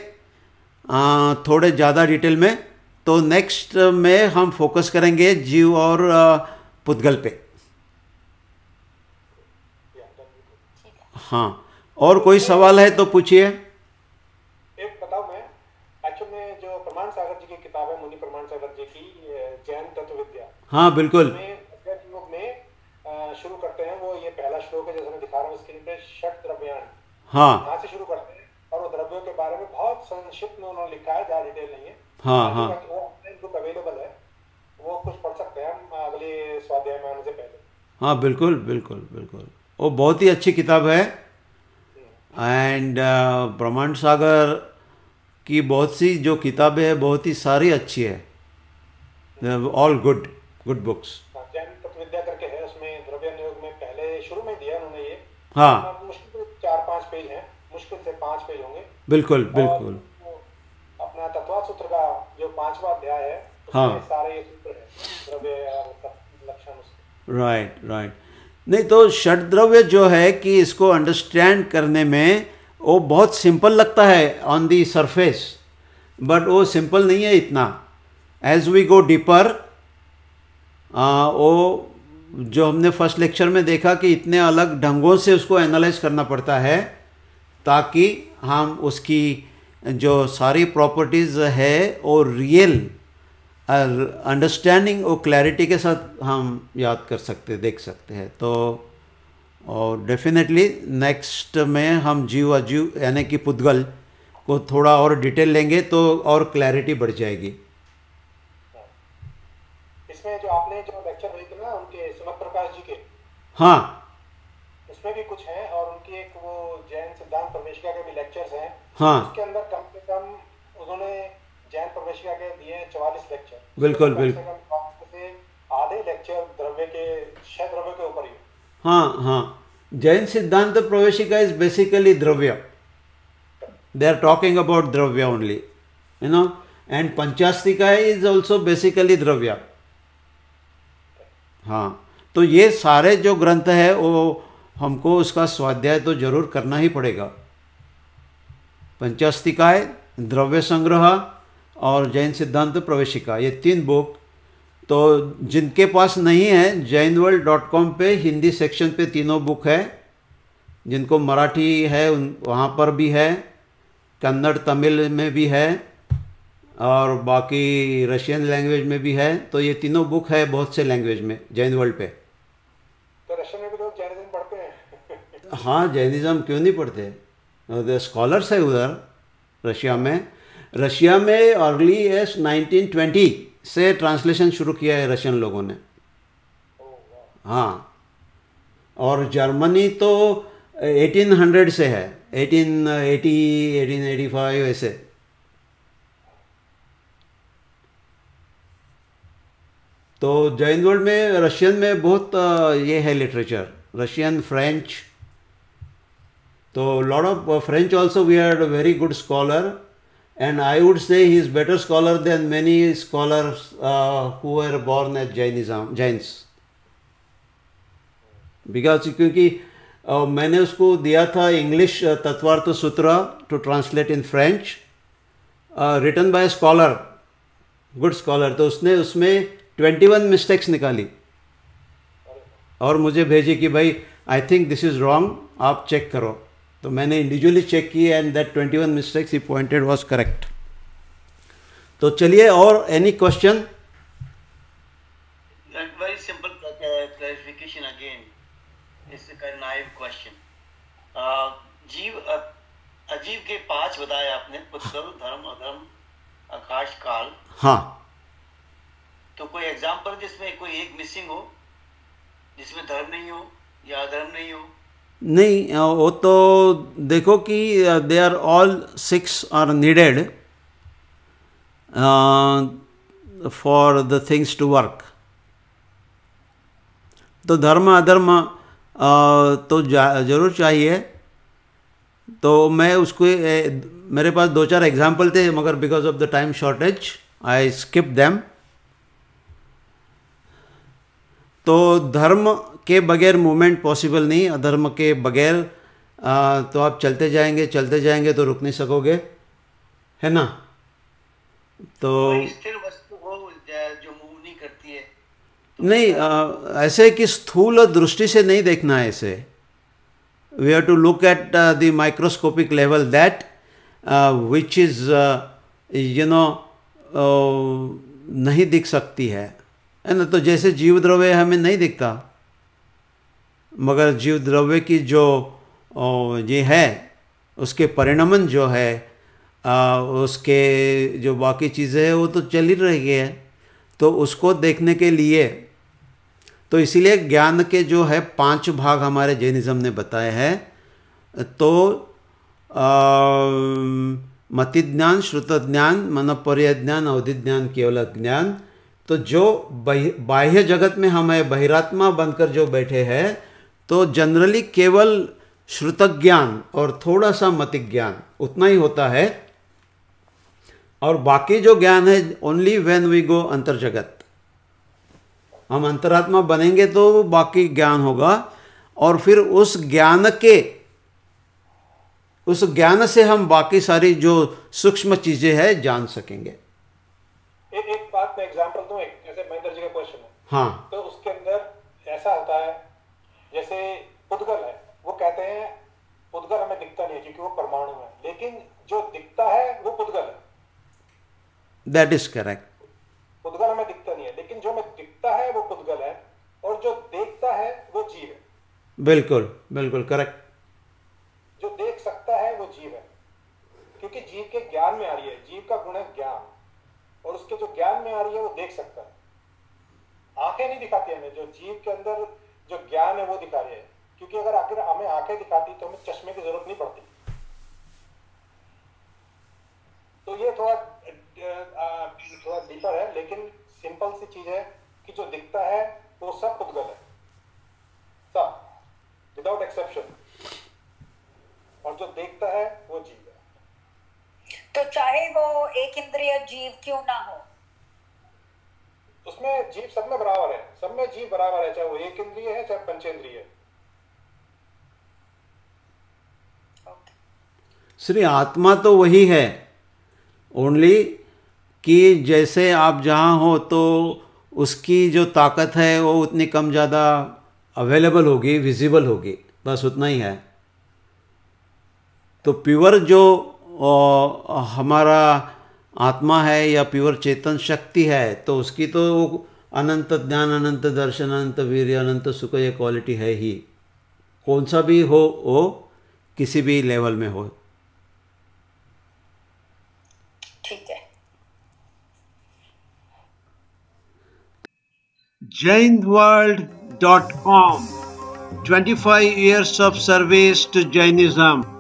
थोड़े ज़्यादा डिटेल में तो नेक्स्ट uh, में हम फोकस करेंगे जीव और uh, पुतगल पे हाँ और कोई सवाल है तो पूछिए एक प्रमाण सागर जी की किताब तत्व विद्या हाँ बिल्कुल uh, शुरू करते हैं वो ये पहला श्लोक है जैसे मैं दिखा रहा हूँ स्क्रीन पे षट द्रव्याण हाँ यहाँ से शुरू करते हैं और वो द्रव्यों के बारे में बहुत संक्षिप्त में उन्होंने लिखा है ज्यादा डिटेल नहीं है हाँ हाँ बुक अवेलेबल है वो कुछ पढ़ सकते हैं हम अगले स्वाध्याय में आने से पहले हाँ बिल्कुल बिल्कुल बिल्कुल वो बहुत ही अच्छी किताब है एंड ब्रह्मांड सागर की बहुत सी जो किताबें हैं बहुत ही सारी अच्छी है ऑल गुड गुड बुक्स हाँ मुश्किल चार पेज हैं मुश्किल से पेज होंगे बिल्कुल बिल्कुल पांचवा अध्याय है तो हाँ सारे ये सूत्र राइट राइट नहीं तो द्रव्य जो है कि इसको अंडरस्टैंड करने में वो बहुत सिंपल लगता है ऑन दी सरफेस बट वो सिंपल नहीं है इतना एज वी गो डीपर वो जो हमने फर्स्ट लेक्चर में देखा कि इतने अलग ढंगों से उसको एनालाइज करना पड़ता है ताकि हम उसकी जो सारी प्रॉपर्टीज़ है और रियल अंडरस्टैंडिंग और क्लैरिटी के साथ हम याद कर सकते देख सकते हैं तो और डेफिनेटली नेक्स्ट में हम जीव अजीव यानी कि पुद्गल को थोड़ा और डिटेल लेंगे तो और क्लैरिटी बढ़ जाएगी इसमें जो आपने जो लेक्चर भेजे ना उनके सुमत प्रकाश जी के हाँ इसमें भी कुछ है और उनकी एक वो जैन सिद्धांत परमेश्वर के भी लेक्चर्स हैं हाँ उसके अंदर कम से कम उन्होंने जैन प्रवेशिका के दिए चवालीस लेक्चर बिल्कुल बिल्कुल आधे लेक्चर द्रव्य के छह द्रव्य के ऊपर ही हाँ हाँ जैन सिद्धांत प्रवेशिका इज बेसिकली द्रव्य दे आर टॉकिंग अबाउट द्रव्य ओनली यू नो एंड पंचास्तिका इज ऑल्सो बेसिकली द्रव्य हाँ तो ये सारे जो ग्रंथ है वो हमको उसका स्वाध्याय तो जरूर करना ही पड़ेगा पंचास्तिकाय द्रव्य संग्रह और जैन सिद्धांत प्रवेशिका ये तीन बुक तो जिनके पास नहीं है जैन वर्ल्ड डॉट कॉम पर हिंदी सेक्शन पे तीनों बुक है जिनको मराठी है उन वहाँ पर भी है कन्नड़ तमिल में भी है और बाकी रशियन लैंग्वेज में भी है तो ये तीनों बुक है बहुत से लैंग्वेज में जैन वर्ल्ड पे तो रशियन में भी लोग जैनिज्म पढ़ते हैं हाँ जैनिज्म क्यों नहीं पढ़ते स्कॉलर्स है उधर रशिया में रशिया में अर्ली एस 1920 से ट्रांसलेशन शुरू किया है रशियन लोगों ने हाँ और जर्मनी तो 1800 से है 1880 1885 ऐसे तो जैन वर्ल्ड में रशियन में बहुत ये है लिटरेचर रशियन फ्रेंच तो lord of French also we are a very good scholar and I would say he is better scholar than many scholar who are born at Jainism Jains because क्योंकि uh, मैंने उसको दिया था English uh, Tattvartha Sutra to translate in French written by scholar good scholar तो उसने उसमें twenty one mistakes निकाली और मुझे भेजी कि भाई I think this is wrong आप चेक करो तो मैंने इंडिविजुअली चेक किए and that twenty one mistakes he pointed was correct तो चलिए और any question very simple clarification again. It's a naive जीव अजीव uh, uh, के पांच बताए आपने पुत्र धर्म अधर्म आकाश काल हाँ तो कोई एग्जांपल जिसमें कोई एक मिसिंग हो जिसमें धर्म नहीं हो या अधर्म नहीं हो नहीं वो तो देखो कि they are all six are needed for the things to work तो धर्म अधर्म uh, तो ज़रूर चाहिए तो मैं उसको मेरे पास दो चार एग्जाम्पल थे मगर because of the time shortage I skip them तो धर्म के बगैर मूवमेंट पॉसिबल नहीं अधर्म के बगैर तो आप चलते जाएंगे चलते जाएंगे तो रुक नहीं सकोगे है ना तो नहीं तो आ, ऐसे कि स्थूल दृष्टि से नहीं देखना है ऐसे we have to look at the microscopic level that which is you know नहीं दिख सकती है है ना तो जैसे जीव द्रव्य हमें नहीं दिखता मगर जीव द्रव्य की जो ये है उसके परिणमन जो है आ, उसके जो बाकी चीज़ें हैं वो तो चल ही रही है तो उसको देखने के लिए तो इसीलिए ज्ञान के जो है पांच भाग हमारे जैनिज़्म ने बताए हैं तो मति ज्ञान श्रुत ज्ञान मनपर्य ज्ञान अवधि ज्ञान केवल ज्ञान तो जो बाह्य जगत में हमें बहिरात्मा बनकर जो बैठे हैं तो जनरली केवल ज्ञान और थोड़ा सा मतिक ज्ञान उतना ही होता है और बाकी जो ज्ञान है ओनली वेन वी गो अंतर जगत हम अंतरात्मा बनेंगे तो बाकी ज्ञान होगा और फिर उस ज्ञान के उस ज्ञान से हम बाकी सारी जो सूक्ष्म चीजें हैं जान सकेंगे एक एक बात मैं एग्जांपल दूं एक जैसे महेंद्र जी का क्वेश्चन है हाँ तो उसके अंदर ऐसा होता है जैसे पुद्गल है वो कहते हैं पुद्गल हमें दिखता नहीं है क्योंकि वो परमाणु है लेकिन जो दिखता है वो पुद्गल है दैट इज करेक्ट पुद्गल हमें दिखता नहीं है लेकिन जो हमें दिखता है वो पुद्गल है और जो देखता है वो जीव है बिल्कुल बिल्कुल करेक्ट जो देख सकता है वो जीव है क्योंकि जीव के ज्ञान में आ रही है जीव का गुण है ज्ञान और उसके जो ज्ञान में आ रही है वो देख सकता है आंखें नहीं दिखाती हमें जो जीव के अंदर जो ज्ञान है वो दिखा रहे हैं क्योंकि अगर आखिर हमें आंखें दिखाती तो हमें चश्मे की जरूरत नहीं पड़ती तो ये थोड़ा थोड़ा डीपर है लेकिन सिंपल सी चीज है कि जो दिखता है वो सब पुतगल है सब विदाउट एक्सेप्शन और जो देखता है वो जीव है तो चाहे वो एक इंद्रिय जीव क्यों ना हो उसमें जीव सब में बराबर है सब में जीव बराबर है चाहे वो एक इंद्रिय है चाहे पंचेंद्रिय है श्री आत्मा तो वही है ओनली कि जैसे आप जहाँ हो तो उसकी जो ताकत है वो उतनी कम ज़्यादा अवेलेबल होगी विजिबल होगी बस उतना ही है तो प्योर जो आ, हमारा आत्मा है या प्योर चेतन शक्ति है तो उसकी तो वो अनंत ज्ञान अनंत दर्शन अनंत वीर अनंत सुख ये क्वालिटी है ही कौन सा भी हो वो किसी भी लेवल में हो world dot com twenty five years of service to Jainism